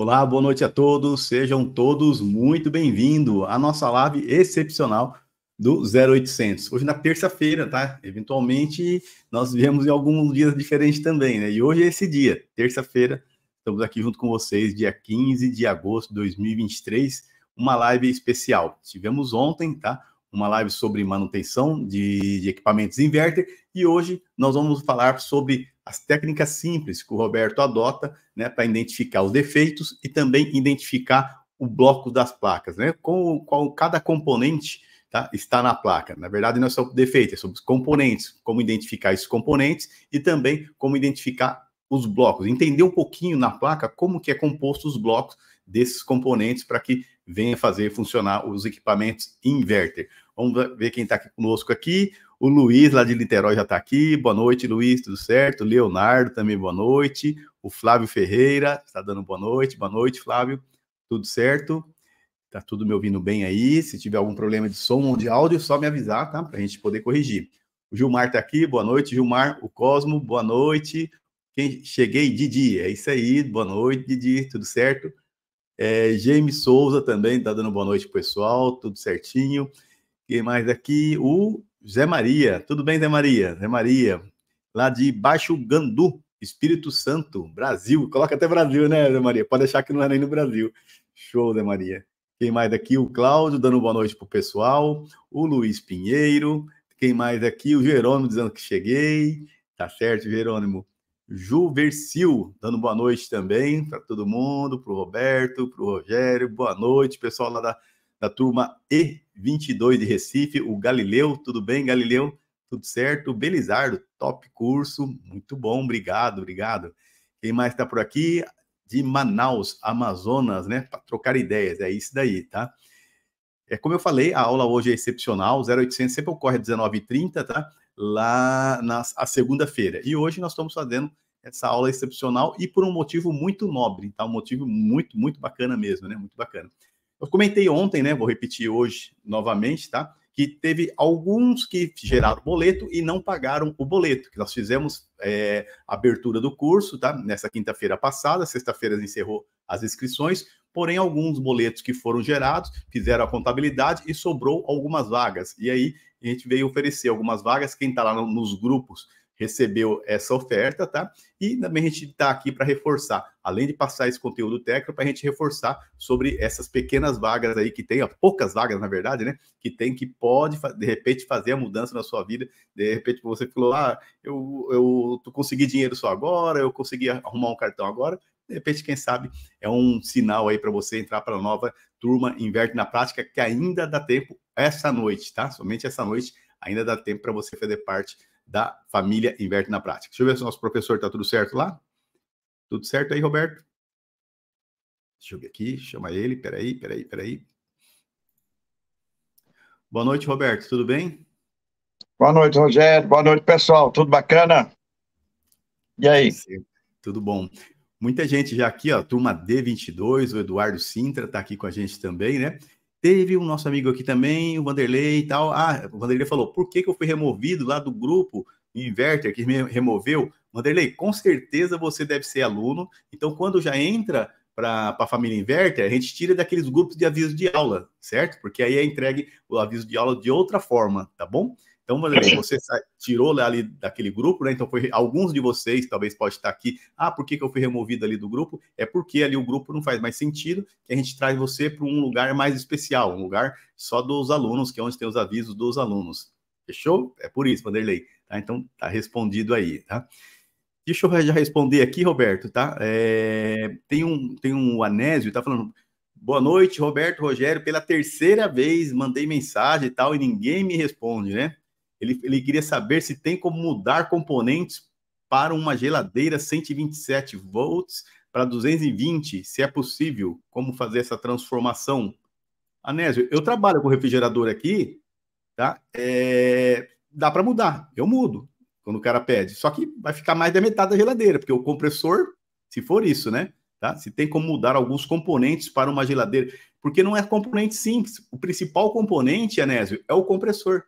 Olá, boa noite a todos. Sejam todos muito bem-vindos à nossa live excepcional do 0800. Hoje na terça-feira, tá? Eventualmente nós viemos em alguns dias diferentes também, né? E hoje é esse dia, terça-feira. Estamos aqui junto com vocês, dia 15 de agosto de 2023, uma live especial. Tivemos ontem, tá? Uma live sobre manutenção de, de equipamentos inverter e hoje nós vamos falar sobre as técnicas simples que o Roberto adota né, para identificar os defeitos e também identificar o bloco das placas, né? Com qual cada componente tá, está na placa. Na verdade, não é sobre defeito, é sobre os componentes, como identificar esses componentes e também como identificar os blocos, entender um pouquinho na placa como que é composto os blocos desses componentes para que venha fazer funcionar os equipamentos inverter. Vamos ver quem está conosco aqui. O Luiz, lá de Literói, já está aqui. Boa noite, Luiz, tudo certo? Leonardo também, boa noite. O Flávio Ferreira está dando boa noite. Boa noite, Flávio. Tudo certo? Tá tudo me ouvindo bem aí? Se tiver algum problema de som ou de áudio, só me avisar, tá? Para a gente poder corrigir. O Gilmar está aqui, boa noite, Gilmar. O Cosmo, boa noite. Quem cheguei, Didi, é isso aí. Boa noite, Didi, tudo certo? É, James Souza também está dando boa noite pessoal, tudo certinho. Quem mais aqui? O Zé Maria. Tudo bem, Zé Maria? Zé Maria, lá de Baixo Gandu, Espírito Santo, Brasil. Coloca até Brasil, né, Zé Maria? Pode deixar que não é nem no Brasil. Show, Zé Maria. Quem mais aqui? O Cláudio, dando boa noite pro pessoal. O Luiz Pinheiro. Quem mais aqui? O Jerônimo dizendo que cheguei. Tá certo, Jerônimo. Ju Versil, dando boa noite também para todo mundo, para o Roberto, para o Rogério. Boa noite, pessoal lá da da turma E22 de Recife, o Galileu. Tudo bem, Galileu? Tudo certo? Belizardo, top curso, muito bom, obrigado, obrigado. Quem mais está por aqui? De Manaus, Amazonas, né? Para trocar ideias, é isso daí, tá? É como eu falei, a aula hoje é excepcional, 0800 sempre ocorre às 19h30, tá? Lá na segunda-feira. E hoje nós estamos fazendo essa aula excepcional e por um motivo muito nobre, tá? Um motivo muito, muito bacana mesmo, né? Muito bacana. Eu comentei ontem, né? Vou repetir hoje novamente, tá? Que teve alguns que geraram boleto e não pagaram o boleto. Que nós fizemos é, abertura do curso, tá? Nessa quinta-feira passada, sexta-feira encerrou as inscrições, porém alguns boletos que foram gerados fizeram a contabilidade e sobrou algumas vagas. E aí a gente veio oferecer algumas vagas. Quem está lá nos grupos recebeu essa oferta, tá? E também a gente está aqui para reforçar, além de passar esse conteúdo técnico, para a gente reforçar sobre essas pequenas vagas aí que tem, ó, poucas vagas, na verdade, né? Que tem, que pode, de repente, fazer a mudança na sua vida. De repente, você falou, ah, eu, eu consegui dinheiro só agora, eu consegui arrumar um cartão agora. De repente, quem sabe, é um sinal aí para você entrar para a nova turma Inverte na Prática, que ainda dá tempo essa noite, tá? Somente essa noite ainda dá tempo para você fazer parte da família Inverte na Prática. Deixa eu ver se o nosso professor está tudo certo lá. Tudo certo aí, Roberto? Deixa eu ver aqui, chama ele. Peraí, peraí, peraí. Boa noite, Roberto. Tudo bem? Boa noite, Rogério. Boa noite, pessoal. Tudo bacana? E aí? Tudo bom. Muita gente já aqui, ó, turma D22, o Eduardo Sintra está aqui com a gente também, né? Teve um nosso amigo aqui também, o Vanderlei e tal. Ah, o Vanderlei falou: por que, que eu fui removido lá do grupo Inverter, que me removeu? Vanderlei, com certeza você deve ser aluno. Então, quando já entra para a família Inverter, a gente tira daqueles grupos de aviso de aula, certo? Porque aí é entregue o aviso de aula de outra forma, tá bom? Então, você tirou ali daquele grupo, né? Então, foi alguns de vocês, talvez pode estar aqui. Ah, por que, que eu fui removido ali do grupo? É porque ali o grupo não faz mais sentido, que a gente traz você para um lugar mais especial, um lugar só dos alunos, que é onde tem os avisos dos alunos. Fechou? É por isso, Vanderlei. Tá? Então, tá respondido aí, tá? Deixa eu já responder aqui, Roberto, tá? É... tem um, tem um Anésio, tá falando. Boa noite, Roberto Rogério. Pela terceira vez mandei mensagem e tal, e ninguém me responde, né? Ele, ele queria saber se tem como mudar componentes para uma geladeira 127 volts para 220, se é possível, como fazer essa transformação. Anésio, eu trabalho com refrigerador aqui, tá? É, dá para mudar, eu mudo quando o cara pede. Só que vai ficar mais da metade da geladeira, porque o compressor, se for isso, né? Tá? Se tem como mudar alguns componentes para uma geladeira, porque não é componente simples. O principal componente, Anésio, é o compressor.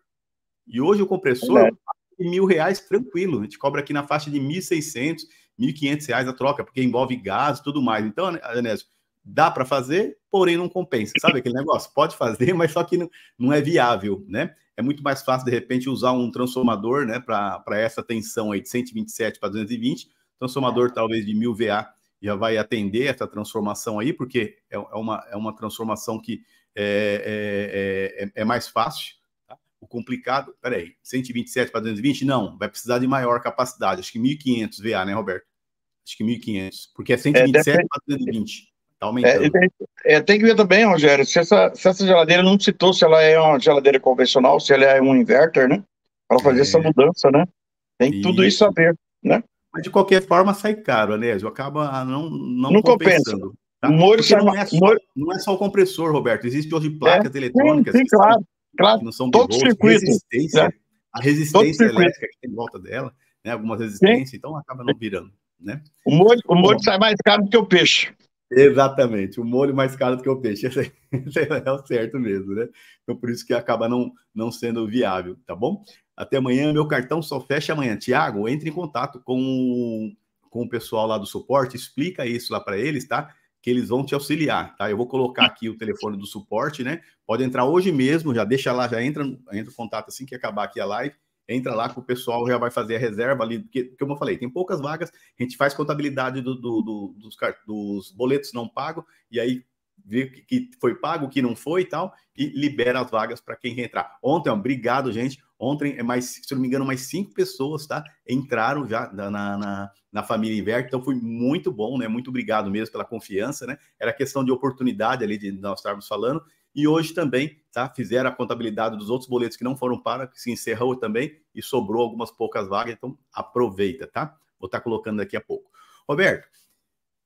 E hoje o compressor é. mil reais tranquilo. A gente cobra aqui na faixa de 1.600, 1.500 reais a troca, porque envolve gás e tudo mais. Então, Anésio, dá para fazer, porém não compensa. Sabe aquele negócio? Pode fazer, mas só que não, não é viável, né? É muito mais fácil, de repente, usar um transformador né, para essa tensão aí de 127 para 220. Transformador é. talvez de 1.000 VA já vai atender essa transformação aí, porque é, é uma, é uma transformação que é, é, é, é, é mais fácil, complicado. Peraí, 127 para 220? Não, vai precisar de maior capacidade. Acho que 1.500 VA, né, Roberto? Acho que 1.500, porque é 127 é, depende... para 220. Tá é, aumentando. É, é, tem que ver também, Rogério, se essa, se essa geladeira não citou se ela é uma geladeira convencional, se ela é um inverter, né? Para fazer essa é. mudança, né? Tem isso. tudo isso a ver, né? Mas de qualquer forma sai caro, né? Acaba não, não, não compensando. Compensa. Tá? Não, é só, não, é só, o compressor, Roberto. Existem hoje placas é, eletrônicas sim, sim, claro claro, não são todo circuito, resistência, né? a resistência elétrica que tem em volta dela, né? algumas resistências, Sim. então acaba não virando. Né? O molho, o molho sai mais caro do que o peixe. Exatamente, o molho mais caro do que o peixe. Esse, é o certo mesmo, né? Então, por isso que acaba não, não sendo viável, tá bom? Até amanhã, meu cartão só fecha amanhã. Tiago, entre em contato com, com o pessoal lá do suporte, explica isso lá para eles, tá? que eles vão te auxiliar, tá? Eu vou colocar aqui o telefone do suporte, né? Pode entrar hoje mesmo, já deixa lá, já entra, entra o contato assim que acabar aqui a live, entra lá que o pessoal já vai fazer a reserva ali, porque, como eu falei, tem poucas vagas, a gente faz contabilidade do, do, do dos, dos boletos não pagos, e aí ver que foi pago, que não foi e tal, e libera as vagas para quem entrar. Ontem, obrigado, gente. Ontem, é mais, se não me engano, mais cinco pessoas, tá? Entraram já na, na, na família Inverte. então foi muito bom, né? Muito obrigado mesmo pela confiança, né? Era questão de oportunidade ali de nós estarmos falando. E hoje também, tá? Fizeram a contabilidade dos outros boletos que não foram para, que se encerrou também, e sobrou algumas poucas vagas, então aproveita, tá? Vou estar tá colocando daqui a pouco. Roberto,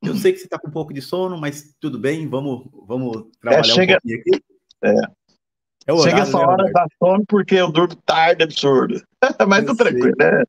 eu sei que você está com um pouco de sono, mas tudo bem, vamos, vamos é, trabalhar é, chega, um pouquinho aqui. É. é chega essa né, hora da sono porque eu durmo tarde, absurdo. mas tô tranquilo, né?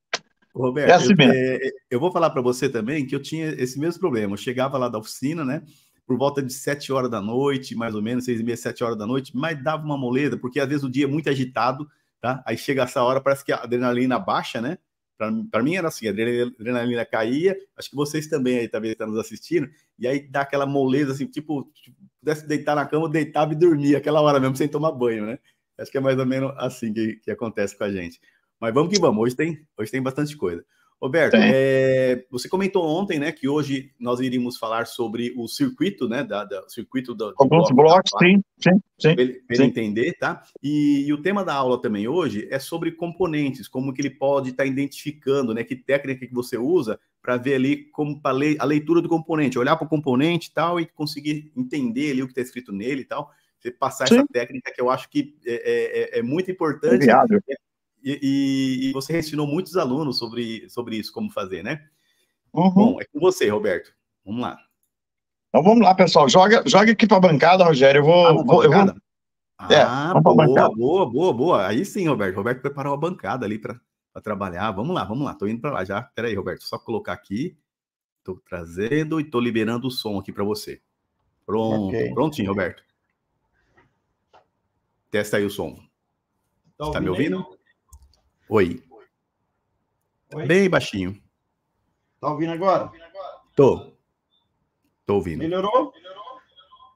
Roberto, é assim eu, mesmo. eu vou falar para você também que eu tinha esse mesmo problema. Eu chegava lá da oficina, né? Por volta de 7 horas da noite, mais ou menos, 6 e meia, 7 horas da noite, mas dava uma moleza, porque às vezes o dia é muito agitado, tá? Aí chega essa hora, parece que a adrenalina baixa, né? Para mim era assim, a adrenalina caía, acho que vocês também aí talvez estão tá nos assistindo, e aí dá aquela moleza, assim, tipo, tipo pudesse deitar na cama, deitava e dormia aquela hora mesmo, sem tomar banho, né? Acho que é mais ou menos assim que, que acontece com a gente. Mas vamos que vamos, hoje tem, hoje tem bastante coisa. Roberto, é, eh, você comentou ontem, né, que hoje nós iríamos falar sobre o circuito, né, da, da circuito da do bloco, blocos, da, tá? sim, sim, sim, para entender, tá? E, e, o tema da aula também hoje é sobre componentes, como que ele pode estar tá identificando, né, que técnica que você usa para ver ali como le, a leitura do componente, olhar para o componente e tal e conseguir entender ali o que está escrito nele e tal. Você passar sim. essa técnica que eu acho que é, é, é, é muito importante. Obrigado. É e, e, você ensinou muitos alunos sobre, sobre isso, como fazer, né? Uhum. Bom, é com você, Roberto. Vamos lá. Então vamos lá, pessoal. Joga, joga aqui para a bancada, Rogério. Eu vou. Ah, vou, eu vou... É, ah, boa, boa, boa, boa. Aí sim, Roberto. Roberto preparou a bancada ali para trabalhar. Vamos lá, vamos lá. Estou indo para lá já. Pera aí, Roberto. Só colocar aqui. Estou trazendo e estou liberando o som aqui para você. Pronto, okay. prontinho, Roberto. Testa aí o som. Tá, Está me ouvindo? Oi. Oi. Bem baixinho. Tá ouvindo agora? Tô. Tô ouvindo. Melhorou?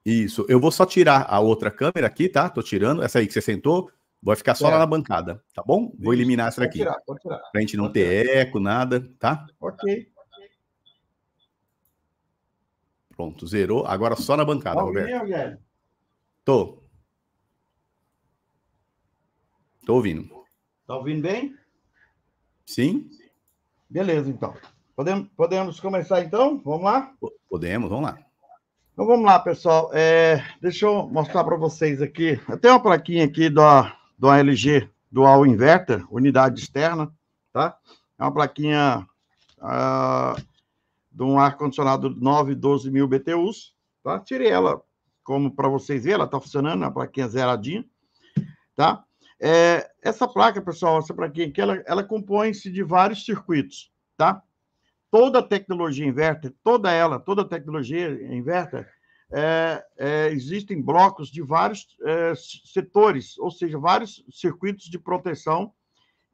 Isso. Eu vou só tirar a outra câmera aqui, tá? Tô tirando. Essa aí que você sentou. Vai ficar só é. lá na bancada, tá bom? Vou eliminar essa daqui. Pode tirar, pode tirar. Pra gente não pode ter tirar. eco, nada, tá? Ok. Pronto, zerou. Agora só na bancada, tá ouvindo, Roberto. Tô. Tô ouvindo. Está ouvindo bem? Sim. Beleza, então. Podemos, podemos começar, então? Vamos lá? Podemos, vamos lá. Então, vamos lá, pessoal. É, deixa eu mostrar para vocês aqui. Eu tenho uma plaquinha aqui da, do LG Dual Inverter, unidade externa, tá? É uma plaquinha uh, de um ar-condicionado 9, 12 mil BTUs, tá? Tirei ela como para vocês verem, ela está funcionando, é a plaquinha zeradinha, tá? É, essa placa, pessoal, essa plaquinha aqui, ela, ela compõe-se de vários circuitos, tá? Toda a tecnologia inverter, toda ela, toda a tecnologia inverter, é, é, existem blocos de vários é, setores, ou seja, vários circuitos de proteção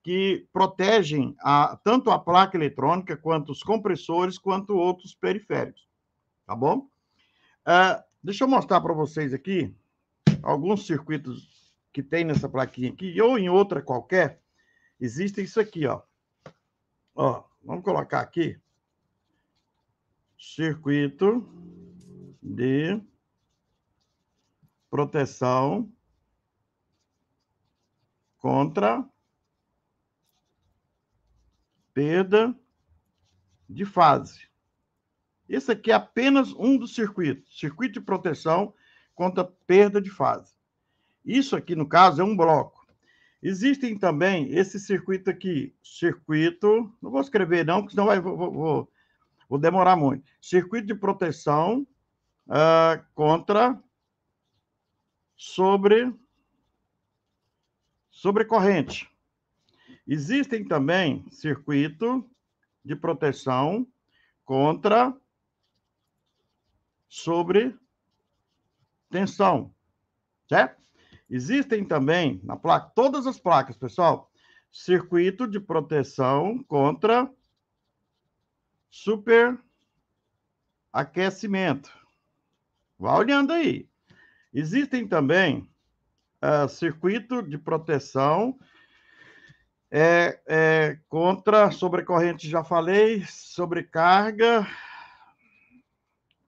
que protegem a, tanto a placa eletrônica, quanto os compressores, quanto outros periféricos, tá bom? É, deixa eu mostrar para vocês aqui alguns circuitos que tem nessa plaquinha aqui, ou em outra qualquer, existe isso aqui, ó. Ó, vamos colocar aqui. Circuito de proteção contra perda de fase. Esse aqui é apenas um dos circuitos, circuito de proteção contra perda de fase. Isso aqui, no caso, é um bloco. Existem também esse circuito aqui, circuito, não vou escrever não, porque senão vai, vou, vou, vou demorar muito. Circuito de proteção uh, contra sobre sobre corrente. Existem também circuito de proteção contra sobre tensão, certo? Existem também na placa, todas as placas, pessoal, circuito de proteção contra superaquecimento. Vá olhando aí. Existem também uh, circuito de proteção é, é, contra sobrecorrente, já falei, sobrecarga,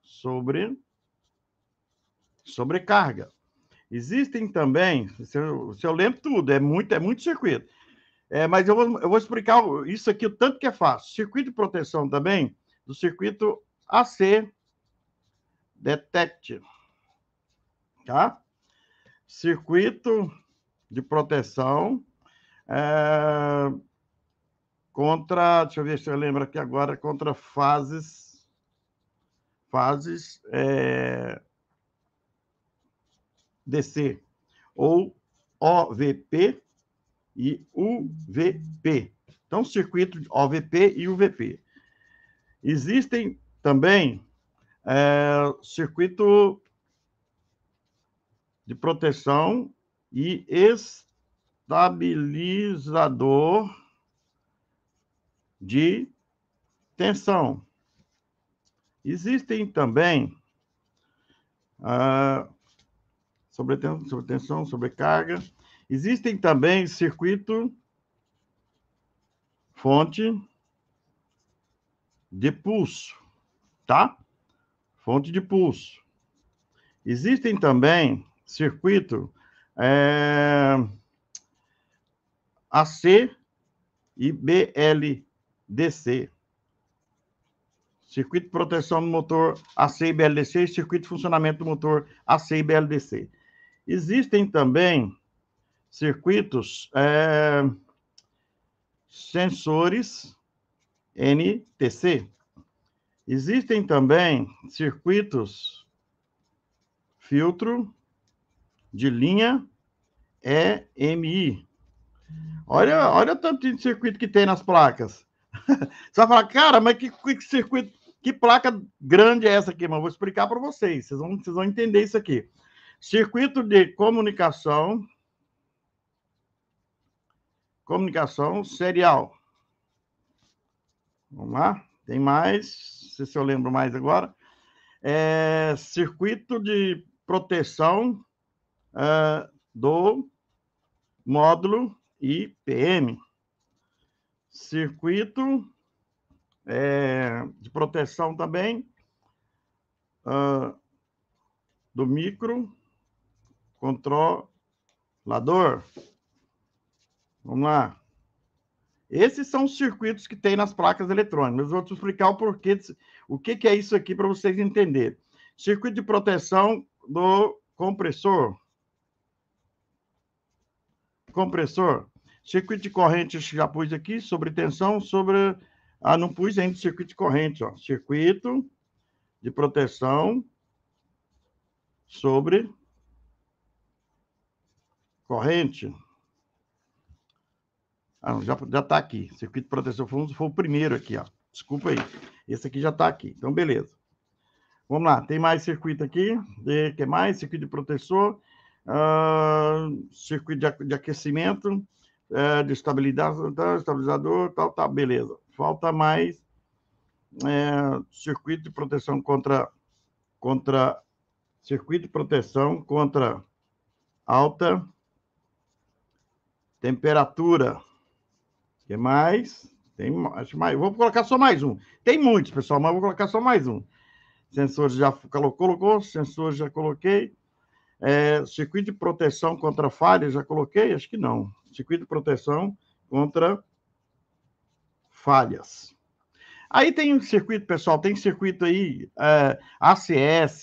sobre sobrecarga. Existem também, se eu, se eu lembro tudo, é muito, é muito circuito. É, mas eu vou, eu vou explicar isso aqui o tanto que é fácil. Circuito de proteção também, do circuito AC Detect. Tá? Circuito de proteção é, contra, deixa eu ver se eu lembro aqui agora, contra fases, fases é, DC, ou OVP e UVP. Então, circuito OVP e UVP. Existem também é, circuito de proteção e estabilizador de tensão. Existem também ah, sobretensão, sobrecarga. Existem também circuito, fonte de pulso, tá? Fonte de pulso. Existem também circuito é, AC e BLDC. Circuito de proteção do motor AC e BLDC e circuito de funcionamento do motor AC e BLDC. Existem também circuitos é, sensores NTC. Existem também circuitos filtro de linha EMI. Olha, olha o tanto de circuito que tem nas placas. Você vai falar, cara, mas que, que circuito, que placa grande é essa aqui? Mas eu vou explicar para vocês. Vocês vão, vocês vão entender isso aqui. Circuito de comunicação. Comunicação serial. Vamos lá. Tem mais. Não sei se eu lembro mais agora. É, circuito de proteção é, do módulo IPM. Circuito é, de proteção também uh, do micro controlador. Vamos lá. Esses são os circuitos que tem nas placas eletrônicas. Eu vou te explicar o porquê, o que, que é isso aqui para vocês entenderem. Circuito de proteção do compressor. Compressor. Circuito de corrente, já pus aqui, sobre tensão, sobre... Ah, não pus ainda circuito de corrente, ó. Circuito de proteção sobre corrente. Ah, já está aqui. Circuito de proteção foi o primeiro aqui, ó. Desculpa aí. Esse aqui já está aqui. Então, beleza. Vamos lá. Tem mais circuito aqui. O que mais? Circuito de proteção. Uh, circuito de, de aquecimento, uh, de estabilidade, tá, estabilizador, tal, tá, beleza. Falta mais é, circuito de proteção contra, contra circuito de proteção contra alta Temperatura. O que mais? Tem, acho mais. Vou colocar só mais um. Tem muitos, pessoal, mas vou colocar só mais um. Sensor já colocou, sensor já coloquei. É, circuito de proteção contra falhas, já coloquei? Acho que não. Circuito de proteção contra falhas. Aí tem um circuito, pessoal, tem circuito aí, é, ACS,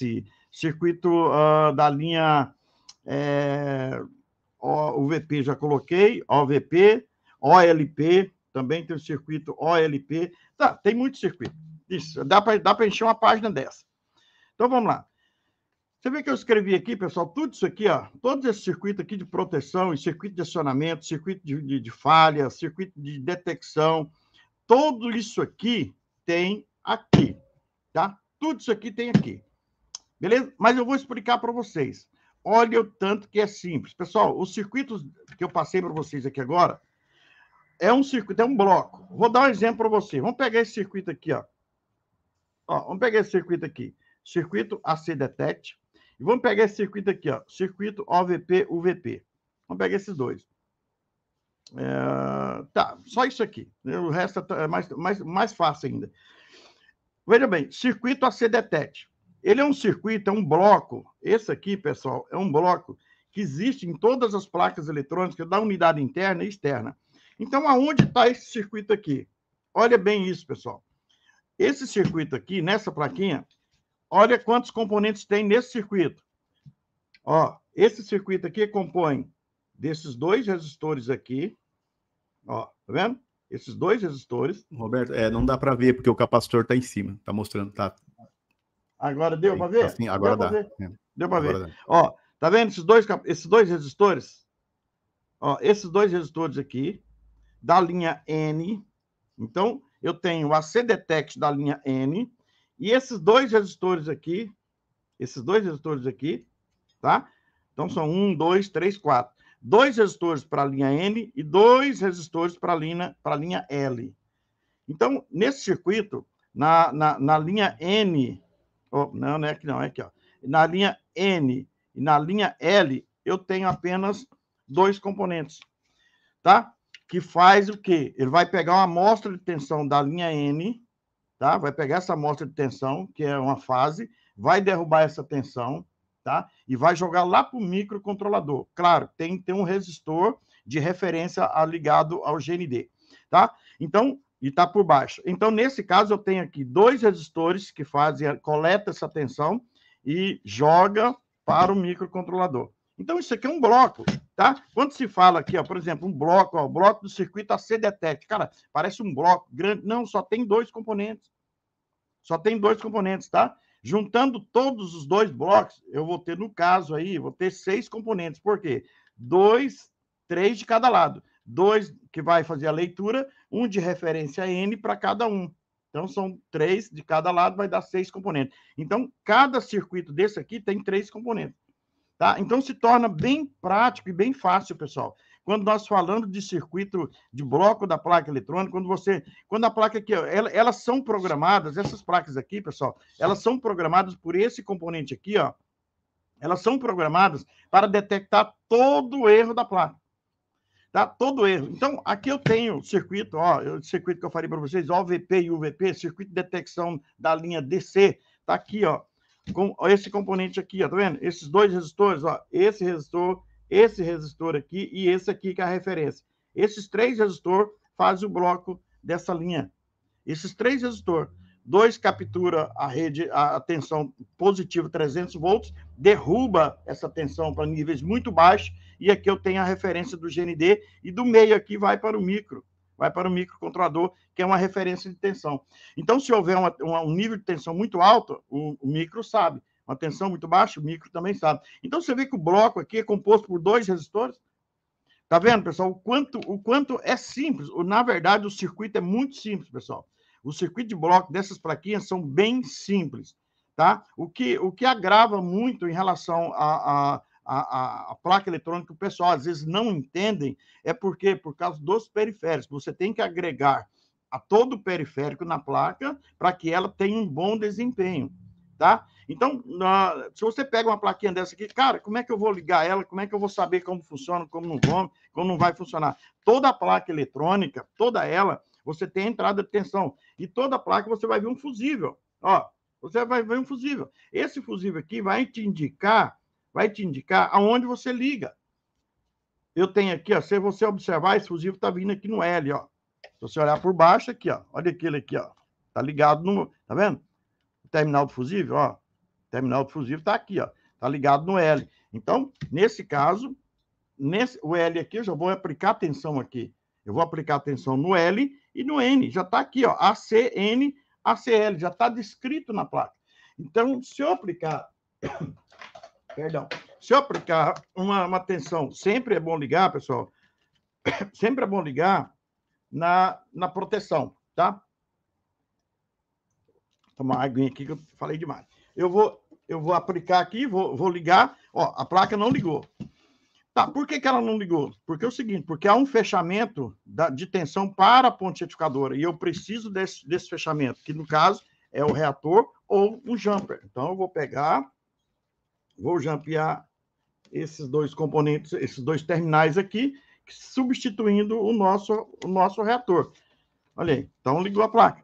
circuito uh, da linha é, UVP já coloquei, OVP, OLP, também tem o circuito OLP. Tá, tem muito circuito. Isso, dá para dá encher uma página dessa. Então vamos lá. Você vê que eu escrevi aqui, pessoal, tudo isso aqui, ó, todo esse circuito aqui de proteção, circuito de acionamento, circuito de, de, de falha, circuito de detecção, tudo isso aqui tem aqui, tá? Tudo isso aqui tem aqui. Beleza? Mas eu vou explicar para vocês. Olha o tanto que é simples. Pessoal, os circuitos que eu passei para vocês aqui agora é um circuito, é um bloco. Vou dar um exemplo para vocês. Vamos pegar esse circuito aqui, ó. ó. Vamos pegar esse circuito aqui. Circuito AC Detect. E vamos pegar esse circuito aqui, ó. Circuito OVP UVP. Vamos pegar esses dois. É, tá, só isso aqui. O resto é, é mais, mais, mais fácil ainda. Veja bem, circuito AC Detect. Ele é um circuito, é um bloco. Esse aqui, pessoal, é um bloco que existe em todas as placas eletrônicas da unidade interna e externa. Então, aonde está esse circuito aqui? Olha bem isso, pessoal. Esse circuito aqui, nessa plaquinha, olha quantos componentes tem nesse circuito. Ó, esse circuito aqui compõe desses dois resistores aqui. Ó, tá vendo? Esses dois resistores. Roberto, é, não dá para ver porque o capacitor está em cima, está mostrando, tá Agora deu para ver? Sim, agora deu dá. Ver. É, deu para ver. Dá. Ó, tá vendo esses dois, esses dois resistores? Ó, esses dois resistores aqui, da linha N. Então, eu tenho a Detect da linha N e esses dois resistores aqui, esses dois resistores aqui, tá? Então, são um, dois, três, quatro. Dois resistores para a linha N e dois resistores para a linha, linha L. Então, nesse circuito, na, na, na linha N Oh, não, não é aqui, não, é aqui. Ó. Na linha N e na linha L, eu tenho apenas dois componentes, tá? Que faz o quê? Ele vai pegar uma amostra de tensão da linha N, tá? Vai pegar essa amostra de tensão, que é uma fase, vai derrubar essa tensão, tá? E vai jogar lá para o microcontrolador. Claro, tem, que ter um resistor de referência ligado ao GND, tá? Então, e está por baixo. Então, nesse caso, eu tenho aqui dois resistores que fazem, coleta essa tensão e joga para o microcontrolador. Então, isso aqui é um bloco, tá? Quando se fala aqui, ó, por exemplo, um bloco, ó, o bloco do circuito Detect, cara, parece um bloco grande. Não, só tem dois componentes. Só tem dois componentes, tá? Juntando todos os dois blocos, eu vou ter, no caso aí, vou ter seis componentes. Por quê? Dois, três de cada lado dois que vai fazer a leitura, um de referência N para cada um. Então, são três de cada lado, vai dar seis componentes. Então, cada circuito desse aqui tem três componentes. Tá? Então, se torna bem prático e bem fácil, pessoal. Quando nós falamos de circuito de bloco da placa eletrônica, quando você. Quando a placa aqui, ela, elas são programadas, essas placas aqui, pessoal, elas são programadas por esse componente aqui, ó. Elas são programadas para detectar todo o erro da placa. Tá? Todo erro. Então, aqui eu tenho circuito, ó, o circuito que eu falei para vocês, OVP e UVP, circuito de detecção da linha DC, tá aqui, ó, com esse componente aqui, ó, tá vendo? Esses dois resistores, ó, esse resistor, esse resistor aqui e esse aqui que é a referência. Esses três resistores fazem o bloco dessa linha. Esses três resistores, dois captura a rede, a tensão positiva 300 volts, derruba essa tensão para níveis muito baixos, e aqui eu tenho a referência do GND, e do meio aqui vai para o micro, vai para o microcontrolador, que é uma referência de tensão. Então, se houver uma, uma, um nível de tensão muito alto, o, o micro sabe. Uma tensão muito baixa, o micro também sabe. Então, você vê que o bloco aqui é composto por dois resistores, Tá vendo, pessoal? O quanto, o quanto é simples. Na verdade, o circuito é muito simples, pessoal. O circuito de bloco dessas plaquinhas são bem simples tá? O que, o que agrava muito em relação à a, a, a, placa eletrônica, o pessoal às vezes não entendem, é porque por causa dos periféricos, você tem que agregar a todo o periférico na placa para que ela tenha um bom desempenho, tá? Então, se você pega uma plaquinha dessa aqui, cara, como é que eu vou ligar ela? Como é que eu vou saber como funciona, como não, como não vai funcionar? Toda a placa eletrônica, toda ela, você tem entrada de tensão. E toda a placa você vai ver um fusível. Ó, você vai ver um fusível. Esse fusível aqui vai te indicar, vai te indicar aonde você liga. Eu tenho aqui, ó, se você observar, esse fusível está vindo aqui no L, ó. Se você olhar por baixo aqui, ó, olha aquele aqui, ó, tá ligado no, tá vendo? O terminal do fusível, ó, o terminal do fusível está aqui, ó, tá ligado no L. Então, nesse caso, nesse, o L aqui, eu já vou aplicar tensão aqui. Eu vou aplicar tensão no L e no N, já está aqui, ó, ACN ACL, já está descrito na placa. Então, se eu aplicar. Perdão. Se eu aplicar uma, uma tensão, sempre é bom ligar, pessoal. Sempre é bom ligar na, na proteção, tá? Tomar uma aguinha aqui que eu falei demais. Eu vou, eu vou aplicar aqui, vou, vou ligar. Ó, a placa não ligou. Tá, por que, que ela não ligou? Porque é o seguinte, porque há um fechamento da, de tensão para a ponte certificadora, e eu preciso desse, desse fechamento, que no caso é o reator ou o jumper. Então, eu vou pegar, vou jampear esses dois componentes, esses dois terminais aqui, substituindo o nosso, o nosso reator. Olha aí, então ligou a placa.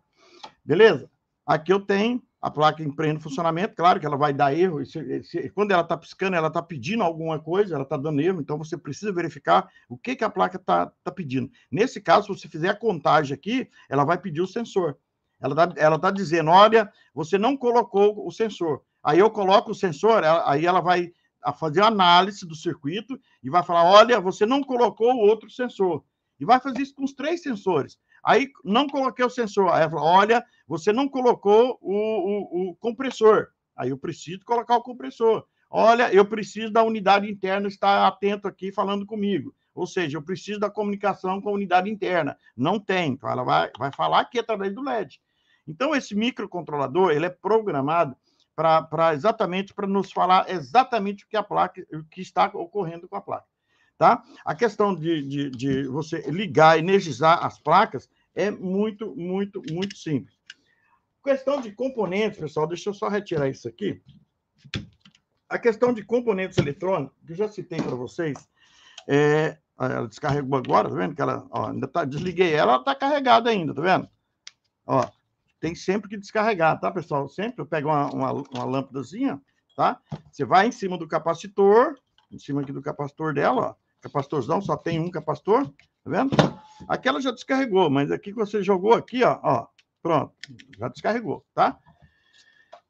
Beleza? Aqui eu tenho a placa empreende funcionamento, claro que ela vai dar erro. Se, se, quando ela está piscando, ela está pedindo alguma coisa, ela está dando erro, então você precisa verificar o que, que a placa está tá pedindo. Nesse caso, se você fizer a contagem aqui, ela vai pedir o sensor. Ela está tá dizendo: olha, você não colocou o sensor. Aí eu coloco o sensor, ela, aí ela vai fazer a análise do circuito e vai falar: olha, você não colocou o outro sensor. E vai fazer isso com os três sensores. Aí não coloquei o sensor. Aí ela fala: olha, você não colocou o, o, o compressor. Aí eu preciso colocar o compressor. Olha, eu preciso da unidade interna estar atento aqui falando comigo. Ou seja, eu preciso da comunicação com a unidade interna. Não tem. Então, ela vai, vai falar aqui através do LED. Então, esse microcontrolador, ele é programado para exatamente para nos falar exatamente o que a placa, o que está ocorrendo com a placa. Tá? A questão de, de, de você ligar, energizar as placas é muito, muito, muito simples. Questão de componentes, pessoal, deixa eu só retirar isso aqui. A questão de componentes eletrônicos, que eu já citei para vocês, é, ah, ela descarregou agora, tá vendo? Que ela, ó, ainda tá, desliguei ela, ela tá carregada ainda, tá vendo? Ó, tem sempre que descarregar, tá, pessoal? Sempre eu pego uma, uma, uma lâmpadazinha, tá? Você vai em cima do capacitor, em cima aqui do capacitor dela, ó. Capacitorzão, só tem um capacitor, tá vendo? Aquela já descarregou, mas aqui que você jogou aqui, ó, ó, Pronto, já descarregou, tá?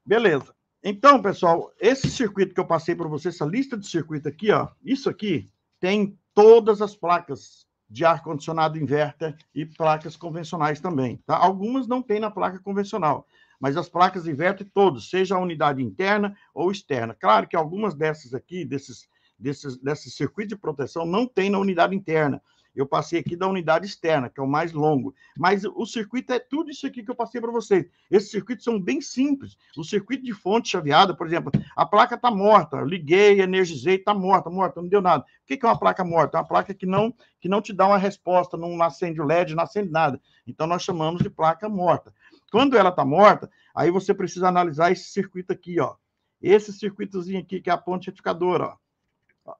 Beleza. Então, pessoal, esse circuito que eu passei para você, essa lista de circuito aqui, ó, isso aqui tem todas as placas de ar-condicionado inverter e placas convencionais também, tá? Algumas não tem na placa convencional, mas as placas inverter todos, seja a unidade interna ou externa. Claro que algumas dessas aqui, desses, desses, desses circuitos de proteção, não tem na unidade interna, eu passei aqui da unidade externa, que é o mais longo. Mas o circuito é tudo isso aqui que eu passei para vocês. Esses circuitos são bem simples. O circuito de fonte chaveada, por exemplo, a placa está morta. Eu liguei, energizei, está morta, morta, não deu nada. O que é uma placa morta? É uma placa que não, que não te dá uma resposta, não acende o LED, não acende nada. Então nós chamamos de placa morta. Quando ela está morta, aí você precisa analisar esse circuito aqui, ó. Esse circuitozinho aqui, que é a ponte retificadora, ó.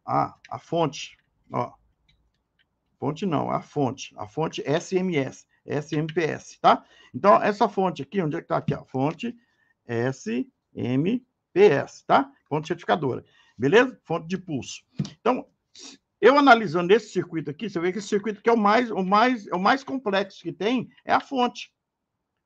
Ah, a fonte, ó. Fonte não, a fonte. A fonte SMS, SMPS, tá? Então, essa fonte aqui, onde é que tá aqui? A fonte SMPS, tá? Fonte certificadora. Beleza? Fonte de pulso. Então, eu analisando esse circuito aqui, você vê que esse circuito que é o mais, o mais, é o mais complexo que tem é a fonte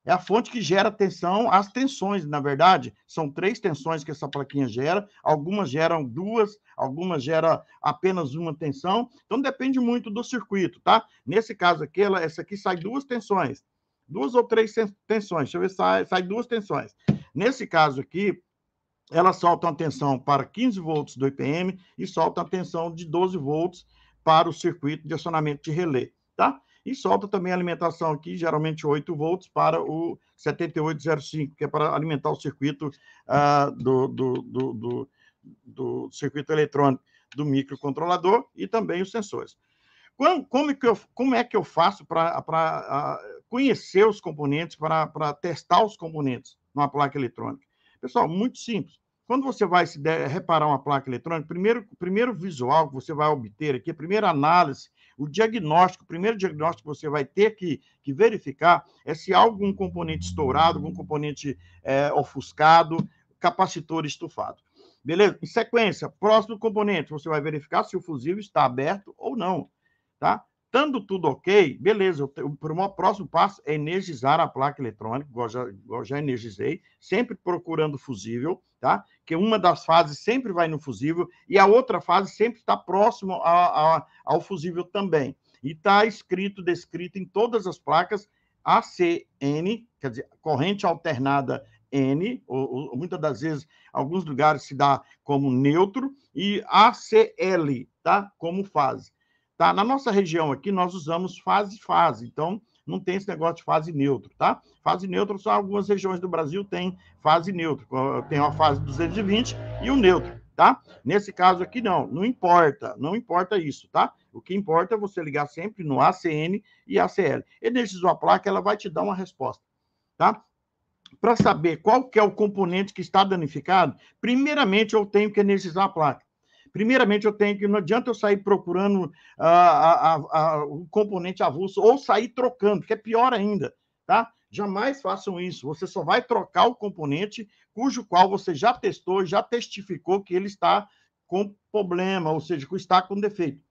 é a fonte que gera tensão, as tensões, na verdade, são três tensões que essa plaquinha gera, algumas geram duas, algumas geram apenas uma tensão, então depende muito do circuito, tá? Nesse caso aqui, ela, essa aqui sai duas tensões, duas ou três tensões, deixa eu ver, sai, sai duas tensões. Nesse caso aqui, ela solta uma tensão para 15 volts do IPM e solta a tensão de 12 volts para o circuito de acionamento de relé, tá? E solta também a alimentação aqui, geralmente 8 volts, para o 7805, que é para alimentar o circuito do, do, do, do, do circuito eletrônico do microcontrolador e também os sensores. Como, como, que eu, como é que eu faço para conhecer os componentes, para testar os componentes numa placa eletrônica? Pessoal, muito simples. Quando você vai se reparar uma placa eletrônica, primeiro, primeiro visual que você vai obter aqui, a primeira análise o diagnóstico, o primeiro diagnóstico que você vai ter que, que verificar é se há algum componente estourado, algum componente é, ofuscado, capacitor estufado. Beleza? Em sequência, próximo componente, você vai verificar se o fusível está aberto ou não, tá? Estando tudo ok, beleza, o próximo passo é energizar a placa eletrônica, igual já, igual já energizei, sempre procurando fusível, tá? Que uma das fases sempre vai no fusível e a outra fase sempre está próximo a, a, ao fusível também. E está escrito, descrito em todas as placas ACN, quer dizer, corrente alternada N, ou, ou, muitas das vezes, alguns lugares se dá como neutro, e ACL, tá? Como fase. Tá? Na nossa região aqui, nós usamos fase fase, então não tem esse negócio de fase neutro tá? Fase neutra, só algumas regiões do Brasil tem fase neutra, tem a fase 220 e o neutro, tá? Nesse caso aqui, não, não importa, não importa isso, tá? O que importa é você ligar sempre no ACN e ACL. Energizou a placa, ela vai te dar uma resposta, tá? Para saber qual que é o componente que está danificado, primeiramente eu tenho que energizar a placa primeiramente eu tenho que, não adianta eu sair procurando ah, o componente avulso ou sair trocando, que é pior ainda, tá? Jamais façam isso. Você só vai trocar o componente cujo qual você já testou, já testificou que ele está com problema, ou seja, que está com defeito.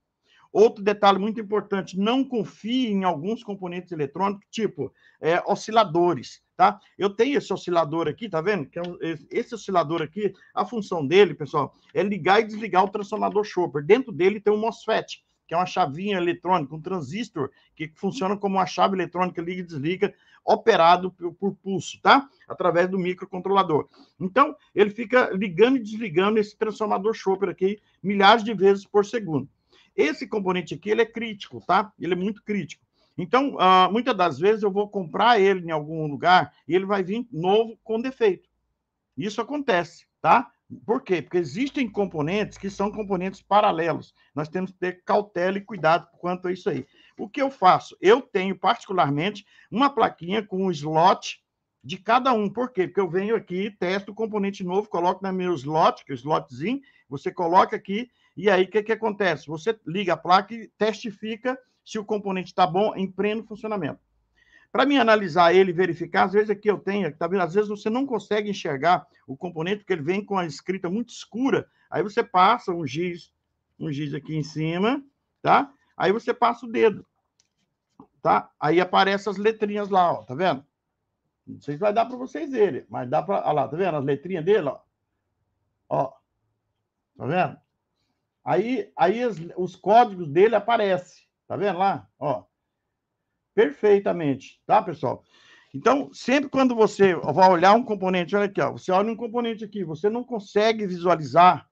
Outro detalhe muito importante: não confie em alguns componentes eletrônicos, tipo é, osciladores. Tá? Eu tenho esse oscilador aqui, tá vendo? É esse oscilador aqui, a função dele, pessoal, é ligar e desligar o transformador Chopper. Dentro dele tem um MOSFET, que é uma chavinha eletrônica, um transistor, que funciona como uma chave eletrônica, liga e desliga, operado por, por pulso, tá? Através do microcontrolador. Então, ele fica ligando e desligando esse transformador Chopper aqui milhares de vezes por segundo. Esse componente aqui, ele é crítico, tá? Ele é muito crítico. Então, uh, muitas das vezes eu vou comprar ele em algum lugar e ele vai vir novo com defeito. Isso acontece, tá? Por quê? Porque existem componentes que são componentes paralelos. Nós temos que ter cautela e cuidado quanto a isso aí. O que eu faço? Eu tenho, particularmente, uma plaquinha com o um slot de cada um. Por quê? Porque eu venho aqui, testo o componente novo, coloco no meu slot, que é o slotzinho, você coloca aqui e aí, o que, que acontece? Você liga a placa e testifica se o componente está bom em pleno funcionamento. Para mim analisar ele, verificar, às vezes aqui eu tenho, tá vendo? Às vezes você não consegue enxergar o componente porque ele vem com a escrita muito escura. Aí você passa um giz, um giz aqui em cima, tá? Aí você passa o dedo, tá? Aí aparecem as letrinhas lá, ó, tá vendo? Não sei se vai dar para vocês ele, mas dá para, lá, tá vendo as letrinhas dele, ó? Ó. Tá vendo? Aí, aí os, os códigos dele aparecem. Tá vendo lá? Ó. Perfeitamente, tá, pessoal? Então, sempre quando você vai olhar um componente, olha aqui, ó, você olha um componente aqui, você não consegue visualizar,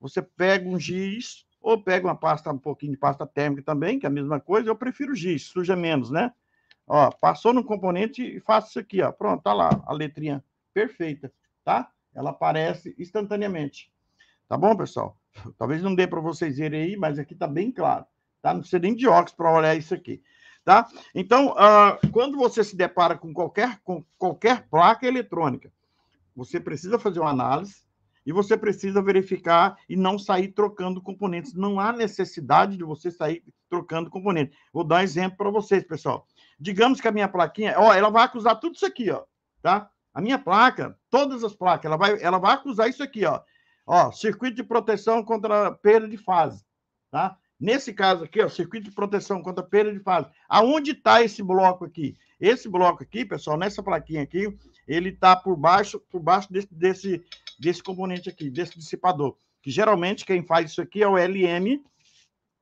você pega um giz ou pega uma pasta, um pouquinho de pasta térmica também, que é a mesma coisa, eu prefiro giz, suja menos, né? Ó, passou no componente e faço isso aqui, ó, pronto, tá lá, a letrinha perfeita, tá? Ela aparece instantaneamente, tá bom, pessoal? Talvez não dê para vocês verem aí, mas aqui está bem claro. Tá? Não precisa nem de óculos para olhar isso aqui. Tá? Então, uh, quando você se depara com qualquer, com qualquer placa eletrônica, você precisa fazer uma análise e você precisa verificar e não sair trocando componentes. Não há necessidade de você sair trocando componentes. Vou dar um exemplo para vocês, pessoal. Digamos que a minha plaquinha, ó, ela vai acusar tudo isso aqui, ó, tá? A minha placa, todas as placas, ela vai, ela vai acusar isso aqui, ó. Ó, circuito de proteção contra perda de fase, tá? Nesse caso aqui, ó, circuito de proteção contra perda de fase. Aonde está esse bloco aqui? Esse bloco aqui, pessoal, nessa plaquinha aqui, ele está por baixo, por baixo desse, desse, desse componente aqui, desse dissipador. Que geralmente quem faz isso aqui é o LM,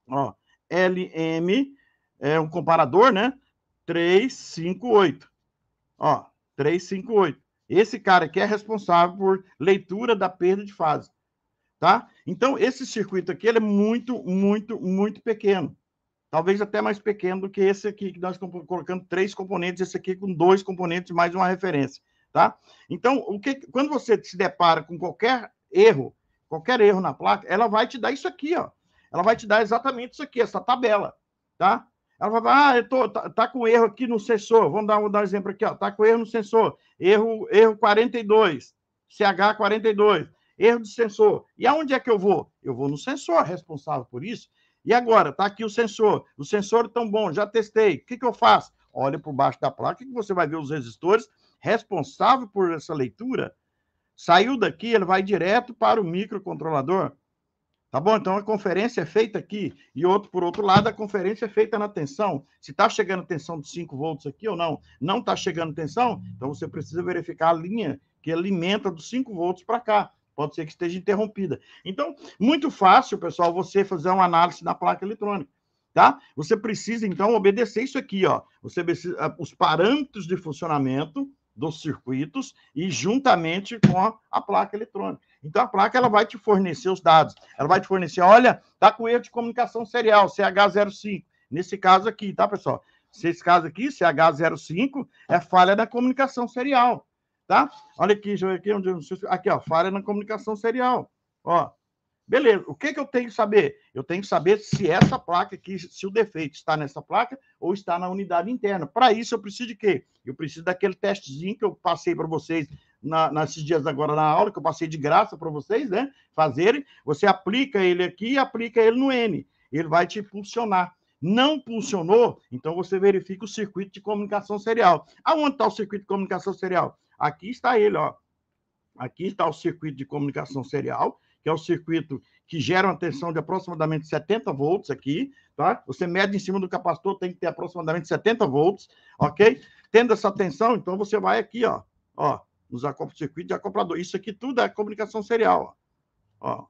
ó, LM é um comparador, né? 358. Ó, 358. Esse cara aqui é responsável por leitura da perda de fase, tá? Então, esse circuito aqui ele é muito, muito, muito pequeno. Talvez até mais pequeno do que esse aqui, que nós estamos colocando três componentes, esse aqui com dois componentes e mais uma referência, tá? Então, o que, quando você se depara com qualquer erro, qualquer erro na placa, ela vai te dar isso aqui, ó. Ela vai te dar exatamente isso aqui, essa tabela, tá? Ela fala, ah, eu tô, tá, tá, com erro aqui no sensor. Vamos dar, vamos dar um exemplo aqui, ó. Tá com erro no sensor. Erro, erro 42, CH42, erro de sensor. E aonde é que eu vou? Eu vou no sensor responsável por isso. E agora, tá aqui o sensor. O sensor tão bom, já testei. O que, que eu faço? Olha por baixo da placa que você vai ver os resistores responsável por essa leitura. Saiu daqui, ele vai direto para o microcontrolador. Tá bom? Então a conferência é feita aqui e outro por outro lado, a conferência é feita na tensão. Se está chegando tensão de 5 volts aqui ou não, não está chegando tensão, então você precisa verificar a linha que alimenta dos 5 volts para cá. Pode ser que esteja interrompida. Então, muito fácil, pessoal, você fazer uma análise na placa eletrônica. Tá? Você precisa, então, obedecer isso aqui, ó. Você precisa, ah, os parâmetros de funcionamento dos circuitos e juntamente com a placa eletrônica. Então a placa ela vai te fornecer os dados. Ela vai te fornecer, olha, tá com erro de comunicação serial, CH05. Nesse caso aqui, tá, pessoal? Nesse caso aqui, CH05 é falha da comunicação serial, tá? Olha aqui, deixa eu ver aqui, onde, aqui, ó, falha na comunicação serial. Ó, Beleza, o que, que eu tenho que saber? Eu tenho que saber se essa placa aqui, se o defeito está nessa placa ou está na unidade interna. Para isso, eu preciso de quê? Eu preciso daquele testezinho que eu passei para vocês na, nesses dias agora na aula, que eu passei de graça para vocês, né? Fazerem, você aplica ele aqui e aplica ele no N. Ele vai te funcionar. Não funcionou, então você verifica o circuito de comunicação serial. Aonde está o circuito de comunicação serial? Aqui está ele, ó. Aqui está o circuito de comunicação serial, que é o circuito que gera uma tensão de aproximadamente 70 volts aqui, tá? Você mede em cima do capacitor, tem que ter aproximadamente 70 volts, ok? Tendo essa tensão, então você vai aqui, ó, ó, nos circuitos de acoplador. Isso aqui tudo é comunicação serial. Ó. Ó.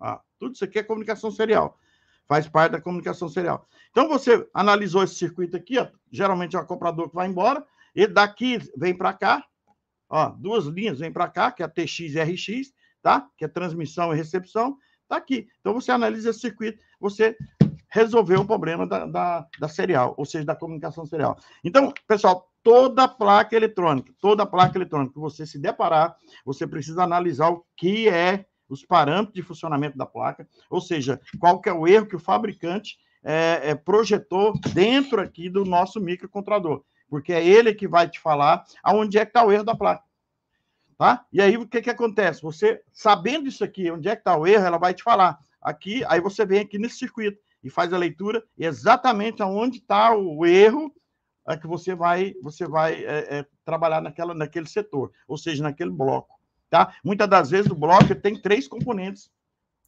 ó. Tudo isso aqui é comunicação serial. Faz parte da comunicação serial. Então você analisou esse circuito aqui, ó. geralmente é o acoplador que vai embora, e daqui vem para cá, ó, duas linhas vem para cá, que é a TX e RX, tá? Que é transmissão e recepção, tá aqui. Então você analisa esse circuito, você resolveu o problema da, da, da serial, ou seja, da comunicação serial. Então, pessoal, toda placa eletrônica, toda placa eletrônica que você se deparar, você precisa analisar o que é os parâmetros de funcionamento da placa, ou seja, qual que é o erro que o fabricante é, é, projetou dentro aqui do nosso microcontrolador, porque é ele que vai te falar aonde é que está o erro da placa. Tá? E aí, o que, que acontece? Você, sabendo isso aqui, onde é que está o erro, ela vai te falar. Aqui, aí você vem aqui nesse circuito e faz a leitura exatamente aonde está o erro a que você vai você vai é, é, trabalhar naquela, naquele setor, ou seja, naquele bloco. Tá? Muitas das vezes o bloco tem três componentes,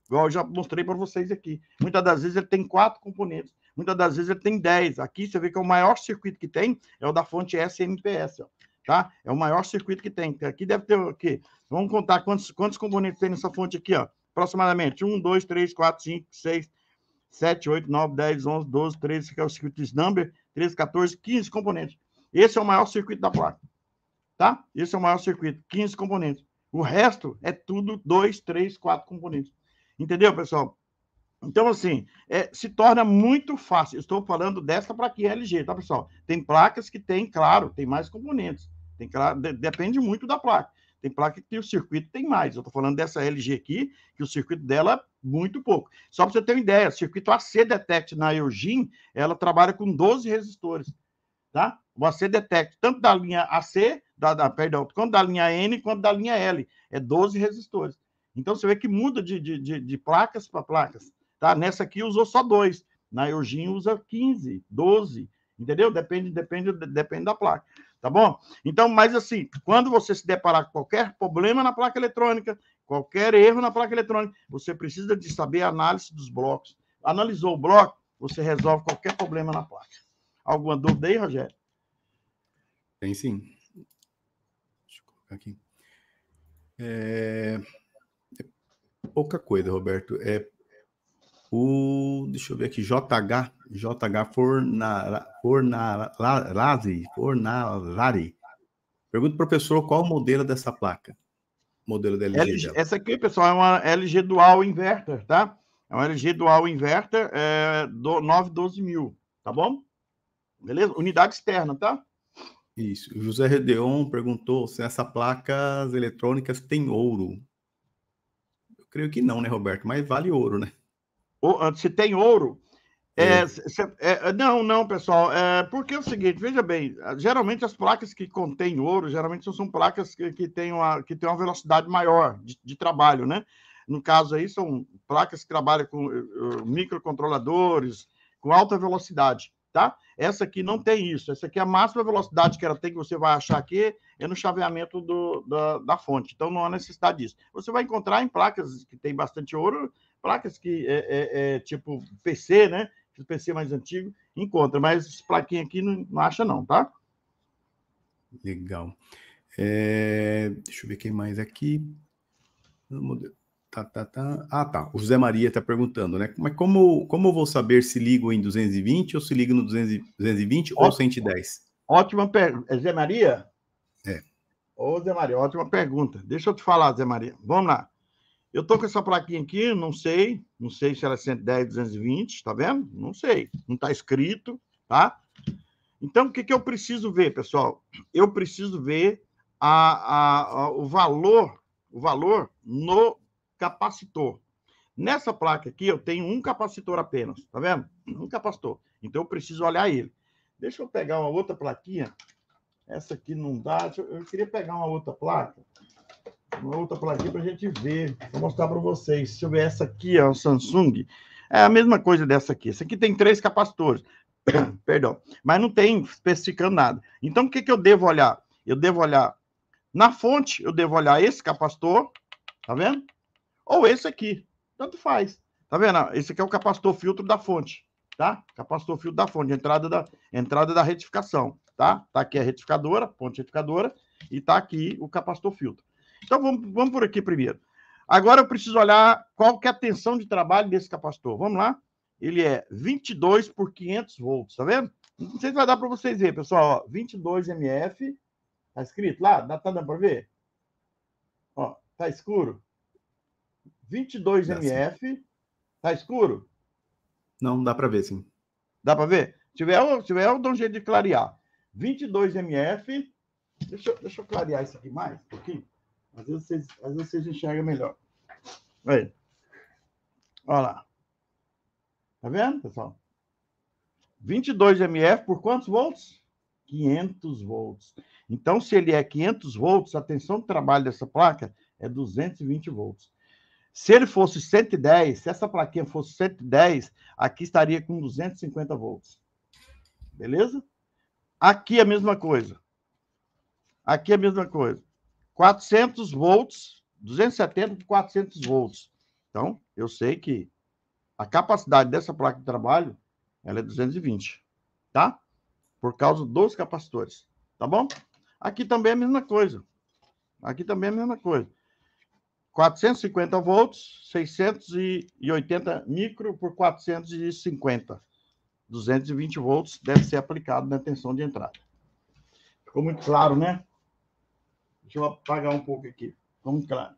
igual eu já mostrei para vocês aqui. Muitas das vezes ele tem quatro componentes, muitas das vezes ele tem dez. Aqui você vê que é o maior circuito que tem é o da fonte SMPS, ó, tá? É o maior circuito que tem. Aqui deve ter o quê? Vamos contar quantos, quantos componentes tem nessa fonte aqui, ó. Aproximadamente 1, 2, 3, 4, 5, 6, 7, 8, 9, 10, 11, 12, 13, que é o circuito number, 13, 14, 15 componentes. Esse é o maior circuito da placa, tá? Esse é o maior circuito, 15 componentes. O resto é tudo 2, 3, 4 componentes. Entendeu, pessoal? Então, assim, é, se torna muito fácil. estou falando dessa plaquinha LG, tá, pessoal? Tem placas que tem, claro, tem mais componentes. Tem, claro, de, depende muito da placa. Tem placa que o circuito tem mais. Eu estou falando dessa LG aqui, que o circuito dela muito pouco. Só para você ter uma ideia, o circuito AC Detect na Eugene, ela trabalha com 12 resistores, tá? O AC Detect, tanto da linha AC, da, da, perdão, quanto da linha N, quanto da linha L. É 12 resistores. Então você vê que muda de, de, de, de placas para placas, tá? Nessa aqui usou só dois, na Eugene usa 15, 12, entendeu? Depende, depende, depende da placa tá bom? Então, mas assim, quando você se deparar com qualquer problema na placa eletrônica, qualquer erro na placa eletrônica, você precisa de saber a análise dos blocos. Analisou o bloco, você resolve qualquer problema na placa. Alguma dúvida aí, Rogério? Tem sim. Deixa eu colocar aqui. É... é pouca coisa, Roberto. É o, deixa eu ver aqui, JH, JH Fornara, Fornarari, Fornarari. Pergunta professor qual o modelo dessa placa? Modelo da LG. LG essa aqui, pessoal, é uma LG Dual Inverter, tá? É uma LG Dual Inverter é, do 912 mil, tá bom? Beleza? Unidade externa, tá? Isso. O José Redeon perguntou se essas placas eletrônicas têm ouro. Eu creio que não, né, Roberto? Mas vale ouro, né? Ah, se tem ouro. É é. é, é, não, não, pessoal. É, porque é o seguinte, veja bem, ah, geralmente as placas que contêm ouro, geralmente são placas que, que, têm, uma, que têm uma velocidade maior de, de trabalho, né? No caso aí, são placas que trabalham com uh, microcontroladores, com alta velocidade, tá? Essa aqui não tem isso. Essa aqui, é a máxima velocidade que ela tem, que você vai achar aqui, é no chaveamento do, da, da fonte. Então, não há necessidade disso. Você vai encontrar em placas que tem bastante ouro, placas que é, é, é tipo PC, né? PC mais antigo, encontra, mas esse plaquinha aqui não, não acha, não, tá? Legal. É, deixa eu ver quem mais aqui. Tá, tá, tá. Ah, tá. O José Maria está perguntando, né? Mas como, como eu vou saber se ligo em 220 ou se ligo no 220 ótima, ou 110? Ótima pergunta. É Zé Maria? É. Ô, Zé Maria, ótima pergunta. Deixa eu te falar, Zé Maria. Vamos lá. Eu tô com essa plaquinha aqui, não sei, não sei se ela é 110, 220, tá vendo? Não sei, não tá escrito, tá? Então, o que, que eu preciso ver, pessoal? Eu preciso ver a, a, a, o valor, o valor no capacitor. Nessa placa aqui, eu tenho um capacitor apenas, tá vendo? Um capacitor. Então, eu preciso olhar ele. Deixa eu pegar uma outra plaquinha. Essa aqui não dá. Eu, eu queria pegar uma outra placa uma outra plaquinha para a gente ver. Vou mostrar para vocês. Deixa eu ver essa aqui, ó, o Samsung. É a mesma coisa dessa aqui. Essa aqui tem três capacitores. Perdão. Mas não tem especificando nada. Então, o que, que eu devo olhar? Eu devo olhar na fonte, eu devo olhar esse capacitor, tá vendo? Ou esse aqui. Tanto faz. Tá vendo? Esse aqui é o capacitor filtro da fonte, tá? Capacitor filtro da fonte, entrada da, entrada da retificação, tá? Tá aqui a retificadora, ponte retificadora, e tá aqui o capacitor filtro. Então vamos, vamos por aqui primeiro. Agora eu preciso olhar qual que é a tensão de trabalho desse capacitor. Vamos lá? Ele é 22 por 500 volts, tá vendo? Não sei se vai dar para vocês verem, pessoal. Ó, 22 MF, tá escrito lá? Dá, tá dando para ver? Ó, tá escuro? 22 dá MF, sim. tá escuro? Não, dá para ver, sim. Dá para ver? Se tiver, se tiver, eu dou um jeito de clarear. 22 MF, deixa, deixa eu clarear isso aqui mais um pouquinho. Às vezes vocês, às vezes vocês enxergam melhor. Aí. Olha lá. Tá vendo, pessoal? 22 mF por quantos volts? 500 volts. Então, se ele é 500 volts, a tensão de trabalho dessa placa é 220 volts. Se ele fosse 110, se essa plaquinha fosse 110, aqui estaria com 250 volts. Beleza? Aqui é a mesma coisa. Aqui é a mesma coisa. 400 volts, 270 por 400 volts. Então, eu sei que a capacidade dessa placa de trabalho, ela é 220, tá? Por causa dos capacitores, tá bom? Aqui também é a mesma coisa. Aqui também é a mesma coisa. 450 volts, 680 micro por 450. 220 volts deve ser aplicado na tensão de entrada. Ficou muito claro, né? Deixa eu apagar um pouco aqui. Vamos claro.